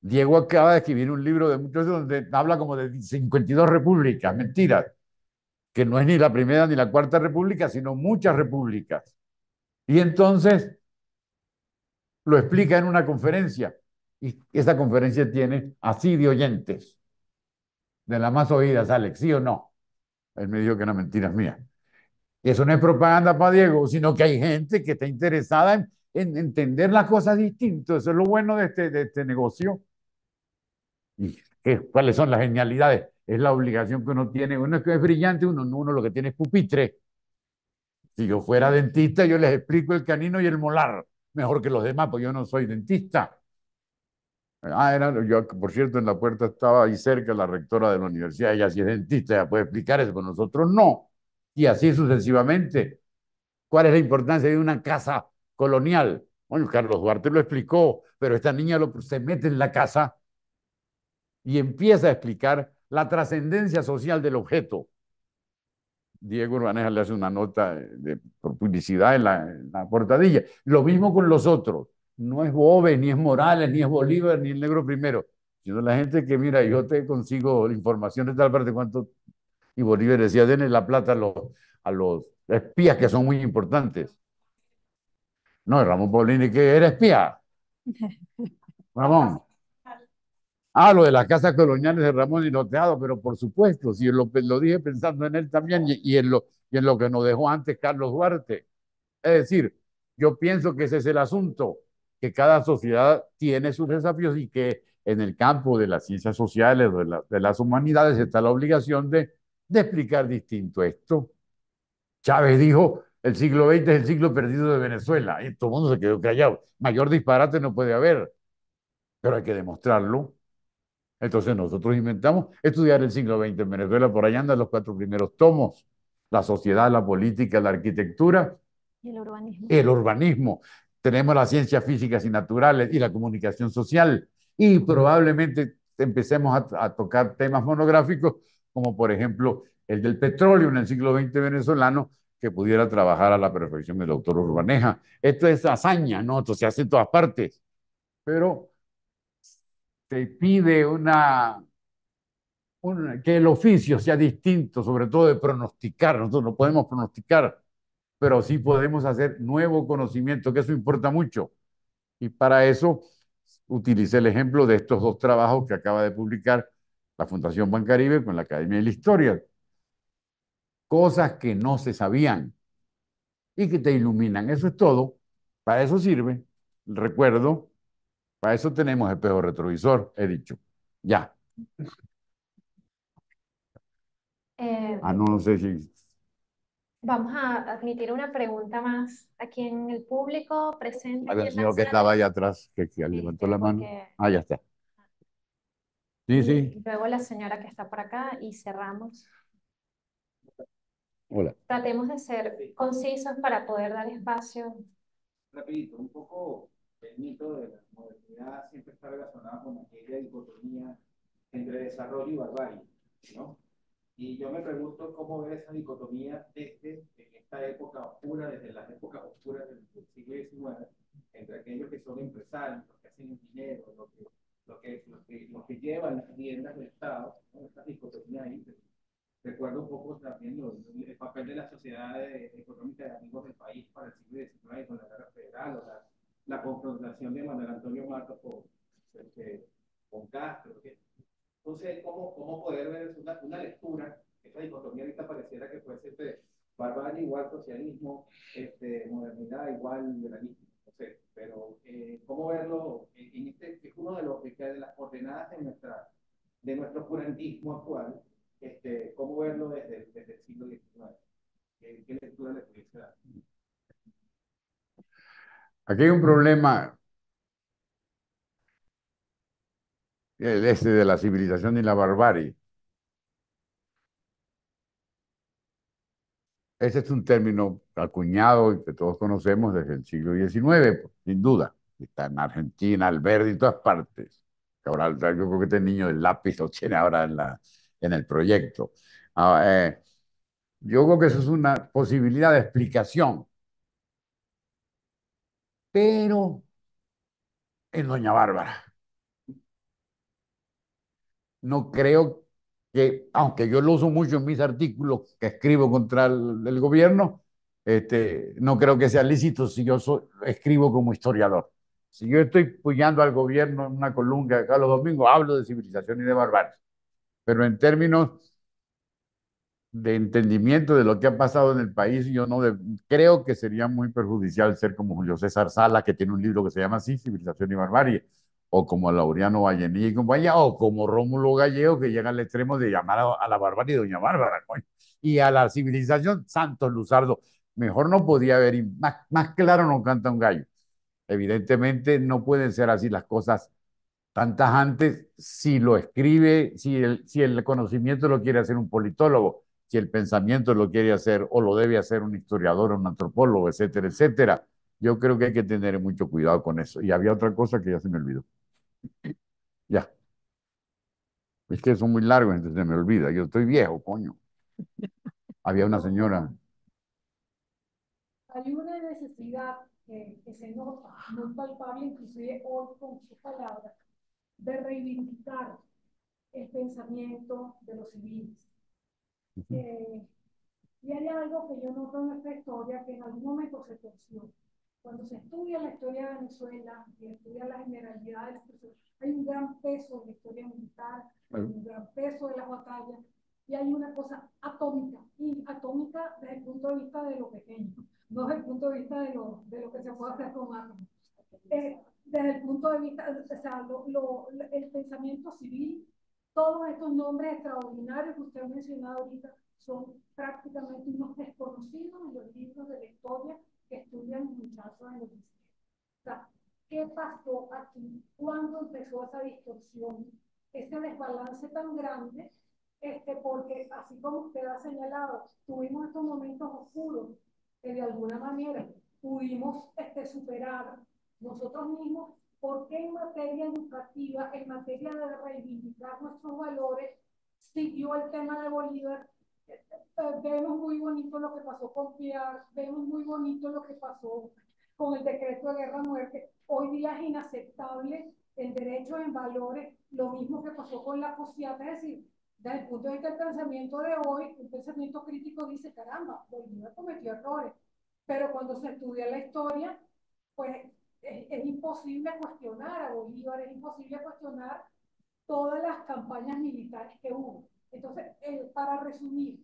Diego acaba de escribir un libro de muchos donde habla como de 52 repúblicas, mentiras que no es ni la primera ni la cuarta república, sino muchas repúblicas. Y entonces lo explica en una conferencia, y esa conferencia tiene así de oyentes, de las más oídas, Alex, ¿sí o no? Él me dijo que no mentira mía. Eso no es propaganda para Diego, sino que hay gente que está interesada en en entender las cosas distintas. Eso es lo bueno de este, de este negocio. ¿Y cuáles son las genialidades? Es la obligación que uno tiene. Uno es que es brillante, uno, uno lo que tiene es pupitre. Si yo fuera dentista, yo les explico el canino y el molar mejor que los demás, porque yo no soy dentista. Ah, era, yo, por cierto, en la puerta estaba ahí cerca la rectora de la universidad, ella sí es dentista, ella puede explicar eso, pero nosotros no. Y así sucesivamente. ¿Cuál es la importancia de una casa colonial. Bueno, Carlos Duarte lo explicó, pero esta niña lo, se mete en la casa y empieza a explicar la trascendencia social del objeto. Diego Urbaneja le hace una nota eh, de publicidad en la, portadilla. Lo mismo con los otros. No es Boves, ni es Morales, ni es Bolívar, ni el negro primero, sino la gente que, mira, yo te consigo información de tal parte cuánto... Y Bolívar decía, denle la plata a los, a los espías que son muy importantes. No, Ramón Paulini que era espía. Ramón. Ah, lo de las casas coloniales de Ramón y pero por supuesto, si pues, lo, dije pensando en él también y, en lo, que nos dejó antes Carlos Duarte. Es decir, yo pienso que ese es el asunto, que cada sociedad tiene sus desafíos y que en el campo de las ciencias sociales de, las humanidades está la obligación de, de explicar distinto esto. Chávez dijo, el siglo XX es el siglo perdido de Venezuela. Y todo el mundo se quedó callado. Mayor disparate no puede haber, pero hay que demostrarlo. Entonces nosotros inventamos estudiar el siglo XX en Venezuela. Por allá andan los cuatro primeros tomos. La sociedad, la política, la arquitectura. Y el urbanismo. El urbanismo. Tenemos las ciencias físicas y naturales y la comunicación social. Y probablemente empecemos a tocar temas monográficos como por ejemplo el del petróleo en el siglo XX venezolano, que pudiera trabajar a la perfección el doctor Urbaneja. Esto es hazaña, ¿no? Esto se hace en todas partes. Pero te pide una, que el oficio sea distinto, sobre todo de pronosticar. Nosotros no podemos pronosticar, pero sí podemos hacer nuevo conocimiento, que eso importa mucho. Y para eso utilicé el ejemplo de estos dos trabajos que acaba de publicar la Fundación Bancaribe con la Academia de la Historia, cosas que no se sabían y que te iluminan. Eso es todo. Para eso sirve. Recuerdo, para eso tenemos el espejo retrovisor, he dicho. Ya. Eh, ah, no, no sé si... Vamos a admitir una pregunta más aquí en el público presente. Había señor que estaba allá atrás, que, levantó la mano. Ah, ya está. Sí, sí. Luego la señora que está por acá y cerramos. Hola. Tratemos de ser concisos para poder dar espacio. Rapidito, un poco el mito de la modernidad siempre está relacionado con aquella dicotomía entre desarrollo y barbarie, ¿no? Y yo me pregunto cómo ver esa dicotomía desde en esta época oscura, desde las épocas oscuras del, siglo XIX, entre aquellos que son empresarios, los que hacen el dinero, los que, que, que, llevan las tiendas del Estado, ¿no? Esta dicotomía ahí, recuerdo un poco también el papel de la Sociedad Económica de amigos del país para el siglo XIX con la guerra federal, o la, confrontación de Manuel Antonio Mato con, este, con Castro. Entonces, ¿cómo, ¿cómo, poder ver una, una lectura? Esta dicotomía ahorita pareciera que fuese este, barbarie igual socialismo, este, modernidad igual liberalismo, no pero eh, ¿cómo verlo? En este, es uno de los de las ordenadas de, nuestra, de nuestro curantismo actual este, cómo verlo desde, el siglo XIX. ¿Qué, lectura le pudiese Aquí hay un problema el este de la civilización y la barbarie. Ese es un término acuñado y que todos conocemos desde el siglo XIX, sin duda. Está en Argentina, Alberti, y todas partes. Ahora, yo creo que este niño del lápiz lo tiene ahora en la, en el proyecto. Ah, eh, yo creo que eso es una posibilidad de explicación. Pero en Doña Bárbara, no creo que, aunque yo lo uso mucho en mis artículos que escribo contra el, gobierno, este, no creo que sea lícito si yo escribo como historiador. Si yo estoy puyando al gobierno en una columna de los domingos hablo de civilización y de barbarie. Pero en términos de entendimiento de lo que ha pasado en el país, yo no creo que sería muy perjudicial ser como Julio César Sala, que tiene un libro que se llama así, Civilización y Barbarie, o como Laureano Vallenilla y compañía, o como Rómulo Gallego, que llega al extremo de llamar a, la barbarie Doña Bárbara, y a la civilización Santos Luzardo. Mejor no podía haber, más, más claro no canta un gallo. Evidentemente no pueden ser así las cosas tantas antes, si lo escribe, si el, si el conocimiento lo quiere hacer un politólogo, si el pensamiento lo quiere hacer o lo debe hacer un historiador, un antropólogo, etcétera, etcétera. Yo creo que hay que tener mucho cuidado con eso. Y había otra cosa que ya se me olvidó. Ya. Es que son muy largos, entonces se me olvida. Yo estoy viejo, coño. Había una señora. Hay una necesidad que, se nota, es palpable, inclusive hoy con sus palabras, de reivindicar el pensamiento de los civiles. Eh, y hay algo que yo noto en esta historia que en algún momento se torció. Cuando se estudia la historia de Venezuela y estudia la generalidad de las pues, hay un gran peso de la historia militar, hay un gran peso de las batallas, y hay una cosa atómica, y atómica desde el punto de vista de lo pequeño, no desde el punto de vista de lo, de lo que se puede hacer con más desde el punto de vista, o sea, el pensamiento civil, todos estos nombres extraordinarios que usted ha mencionado ahorita son prácticamente unos desconocidos en los libros de la historia que estudian muchachos en los O sea, ¿qué pasó aquí? ¿Cuándo empezó esa distorsión? Ese desbalance tan grande, este, porque así como usted ha señalado, tuvimos estos momentos oscuros que de alguna manera pudimos este, superar nosotros mismos, porque en materia educativa, en materia de reivindicar nuestros valores, siguió el tema de Bolívar. Eh, eh, vemos muy bonito lo que pasó con Piar, vemos muy bonito lo que pasó con el decreto de guerra-muerte. Hoy día es inaceptable en derechos, en valores, lo mismo que pasó con la posibilidad es decir, desde el punto de vista del pensamiento de hoy, un pensamiento crítico dice, caramba, Bolívar cometió errores, pero cuando se estudia la historia, pues es, imposible cuestionar a Bolívar, es imposible cuestionar todas las campañas militares que hubo. Entonces, para resumir,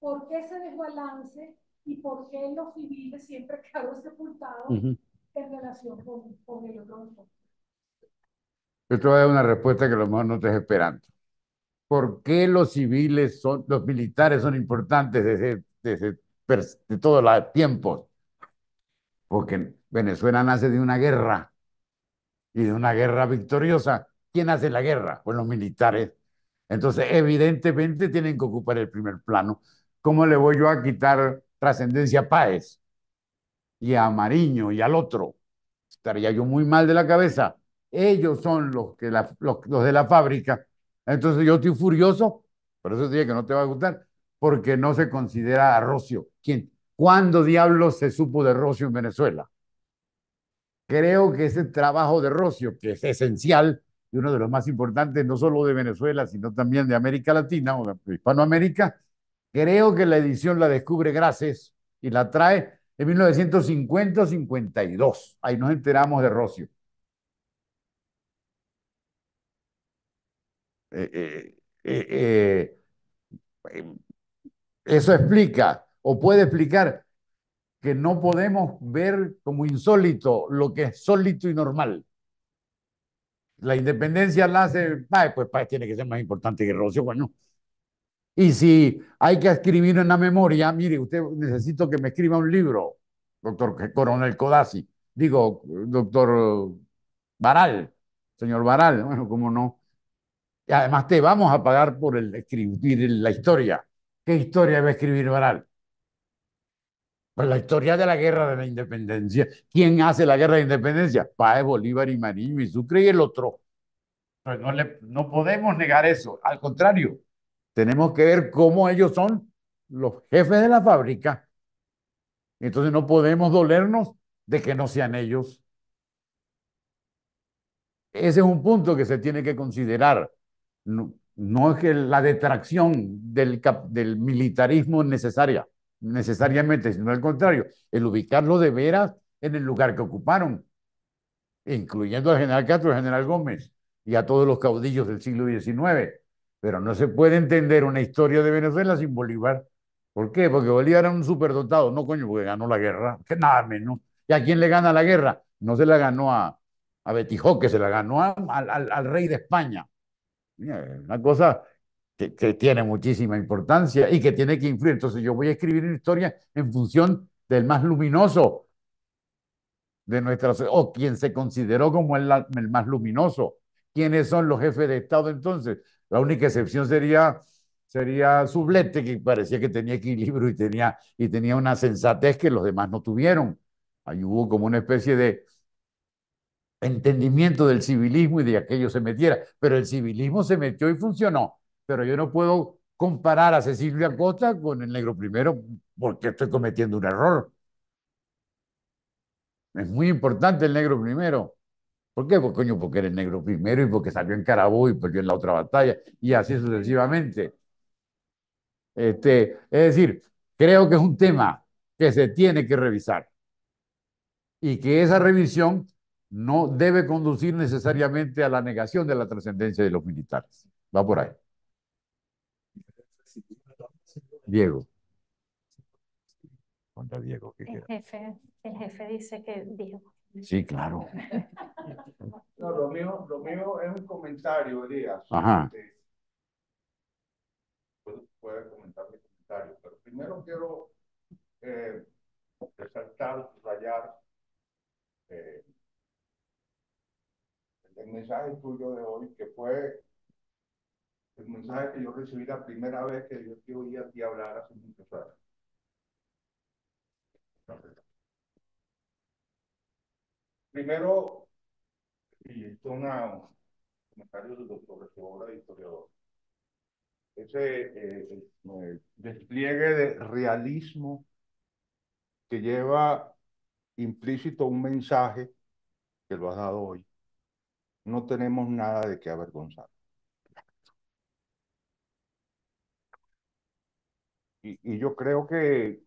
¿por qué ese desbalance y por qué los civiles siempre quedaron sepultados en relación con, con el otro Esto va a dar una respuesta que a lo mejor no estés esperando. ¿Por qué los civiles son, los militares son importantes desde, desde, desde todos los tiempos? Porque Venezuela nace de una guerra y de una guerra victoriosa. ¿Quién hace la guerra? Pues los militares. Entonces, evidentemente tienen que ocupar el primer plano. ¿Cómo le voy yo a quitar trascendencia a Páez y a Mariño y al otro? Estaría yo muy mal de la cabeza. Ellos son los, que de la fábrica. Entonces yo estoy furioso, por eso te que no te va a gustar, porque no se considera a Rocio. ¿Quién? ¿Cuándo diablos se supo de Rocio en Venezuela? Creo que ese trabajo de Rocio, que es esencial y uno de los más importantes, no solo de Venezuela, sino también de América Latina o de Hispanoamérica, creo que la edición la descubre gracias y la trae en 1950-52. Ahí nos enteramos de Rocio. Eh, eh, eh, eso explica o puede explicar que no podemos ver como insólito lo que es sólito y normal. La independencia la hace, pues Páez tiene que ser más importante que Rocío. bueno Y si hay que escribir en la memoria, mire, usted necesito que me escriba un libro, doctor Coronel Codazzi, digo, doctor Baral, señor Baral, bueno, cómo no. Y además te vamos a pagar por el escribir la historia. ¿Qué historia va a escribir Baral? Pues la historia de la guerra de la independencia. ¿Quién hace la guerra de independencia? Páez, Bolívar y Mariño y Sucre y el otro. Pues no, le, no podemos negar eso. Al contrario, tenemos que ver cómo ellos son los jefes de la fábrica. Entonces no podemos dolernos de que no sean ellos. Ese es un punto que se tiene que considerar. No, no es que la detracción del, del militarismo es necesaria necesariamente, sino al contrario, el ubicarlo de veras en el lugar que ocuparon, incluyendo al general Castro al general Gómez y a todos los caudillos del siglo XIX. Pero no se puede entender una historia de Venezuela sin Bolívar. ¿Por qué? Porque Bolívar era un superdotado. No, coño, porque ganó la guerra. Que nada menos. ¿Y a quién le gana la guerra? No se la ganó a, a que se la ganó al, al, rey de España. Una cosa que, tiene muchísima importancia y que tiene que influir. Entonces yo voy a escribir una historia en función del más luminoso de nuestra o quien se consideró como el, más luminoso. ¿Quiénes son los jefes de Estado entonces? La única excepción sería sería Sublete, que parecía que tenía equilibrio y tenía, y tenía una sensatez que los demás no tuvieron. Ahí hubo como una especie de entendimiento del civilismo y de aquello se metiera, pero el civilismo se metió y funcionó pero yo no puedo comparar a Cecilia Costa con el negro primero porque estoy cometiendo un error. Es muy importante el negro primero. ¿Por qué? Pues, coño, porque era el negro primero y porque salió en Carabobo y perdió en la otra batalla y así sucesivamente. Este, es decir, creo que es un tema que se tiene que revisar y que esa revisión no debe conducir necesariamente a la negación de la trascendencia de los militares. Va por ahí. Diego. Diego. el, jefe, el jefe dice que Diego. Sí, claro. No, lo, mío, lo mío es un comentario, Elías. Ajá. Este, puede comentar mi comentario, pero primero quiero eh, resaltar, rayar eh, el mensaje tuyo de hoy, que fue el mensaje que yo recibí la primera vez que yo te oí a ti hablar hace muchos años. Primero, y esto es un comentario del doctor historiador, ese eh, eh, despliegue de realismo que lleva implícito un mensaje que lo has dado hoy. No tenemos nada de qué avergonzar. Y, yo creo que,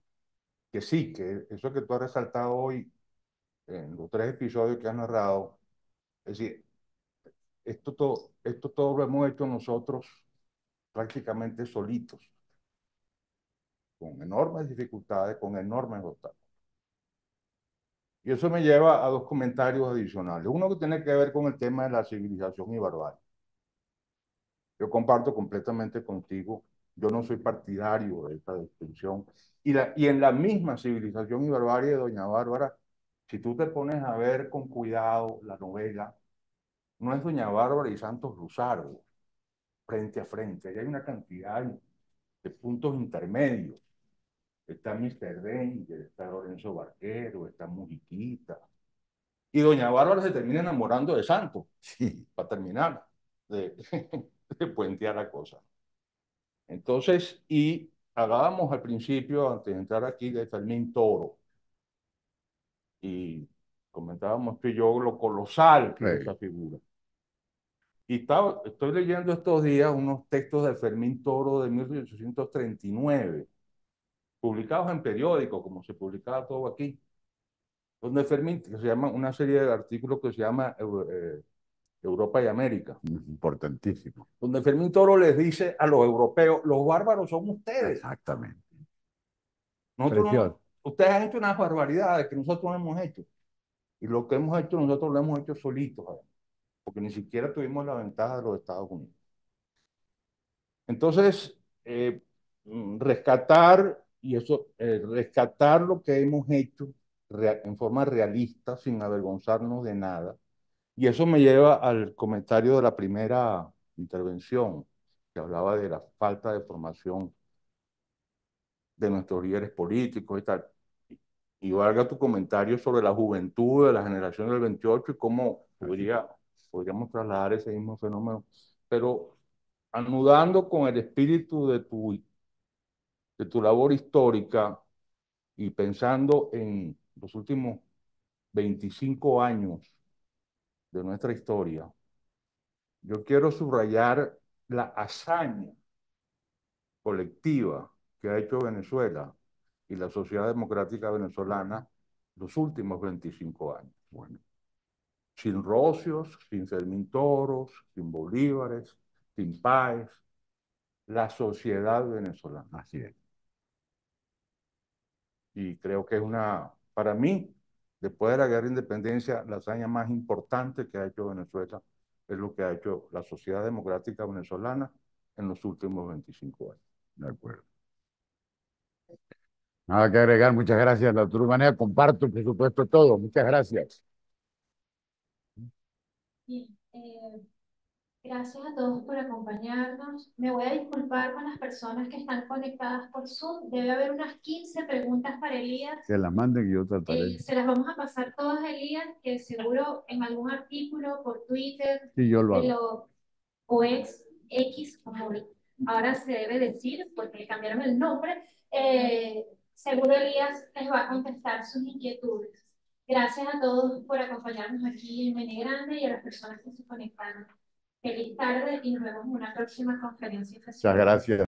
que sí, que eso que tú has resaltado hoy en los tres episodios que has narrado, es decir, esto todo, esto todo lo hemos hecho nosotros prácticamente solitos, con enormes dificultades, con enormes obstáculos. Y eso me lleva a dos comentarios adicionales. Uno que tiene que ver con el tema de la civilización y barbarie. Yo comparto completamente contigo yo no soy partidario de esta distinción. Y, la, y en la misma civilización y barbarie de Doña Bárbara, si tú te pones a ver con cuidado la novela, no es Doña Bárbara y Santos Luzardo frente a frente. Ahí hay una cantidad de puntos intermedios. Está Mr. Danger, está Lorenzo Barquero, está Mujiquita. Y Doña Bárbara se termina enamorando de Santos, sí. para terminar de, de puentear la cosa. Entonces, y hablábamos al principio, antes de entrar aquí, de Fermín Toro. Y comentábamos que yo lo colosal de esa figura. Y estoy leyendo estos días unos textos de Fermín Toro de 1839, publicados en periódicos, como se publicaba todo aquí, donde Fermín, que se llama una serie de artículos que se llama eh, Europa y América. Importantísimo. Donde Fermín Toro les dice a los europeos, los bárbaros son ustedes. Exactamente. ustedes han hecho unas barbaridades que nosotros no hemos hecho. Y lo que hemos hecho nosotros lo hemos hecho solitos, porque ni siquiera tuvimos la ventaja de los Estados Unidos. Entonces, eh, mm, rescatar, y eso, eh, rescatar lo que hemos hecho en forma realista, sin avergonzarnos de nada, y eso me lleva al comentario de la primera intervención, que hablaba de la falta de formación de nuestros líderes políticos y tal. Y valga tu comentario sobre la juventud de la generación del 28 y cómo podríamos trasladar ese mismo fenómeno. Pero anudando con el espíritu de tu, de tu labor histórica y pensando en los últimos 25 años de nuestra historia, yo quiero subrayar la hazaña colectiva que ha hecho Venezuela y la sociedad democrática venezolana los últimos 25 años. Bueno, sin Rocios, sin Fermín Toros, sin Bolívares, sin Páez, la sociedad venezolana. Así es. Y creo que es una, para mí, Después de la guerra de independencia, la hazaña más importante que ha hecho Venezuela es lo que ha hecho la sociedad democrática venezolana en los últimos 25 años. De acuerdo. Nada que agregar, muchas gracias, doctor Urbanea. Comparto, por supuesto, todo. Muchas gracias. eh... Gracias a todos por acompañarnos. Me voy a disculpar con las personas que están conectadas por Zoom. Debe haber unas 15 preguntas para Elías. Se las manden y yo trataré. Eh, se las vamos a pasar todas a Elías, que seguro en algún artículo, por Twitter, sí, yo lo o X, como ahora se debe decir, porque cambiaron el nombre, eh, seguro Elías les va a contestar sus inquietudes. Gracias a todos por acompañarnos aquí en Mene y a las personas que se conectaron. Feliz tarde y nos vemos en una próxima conferencia. Muchas gracias.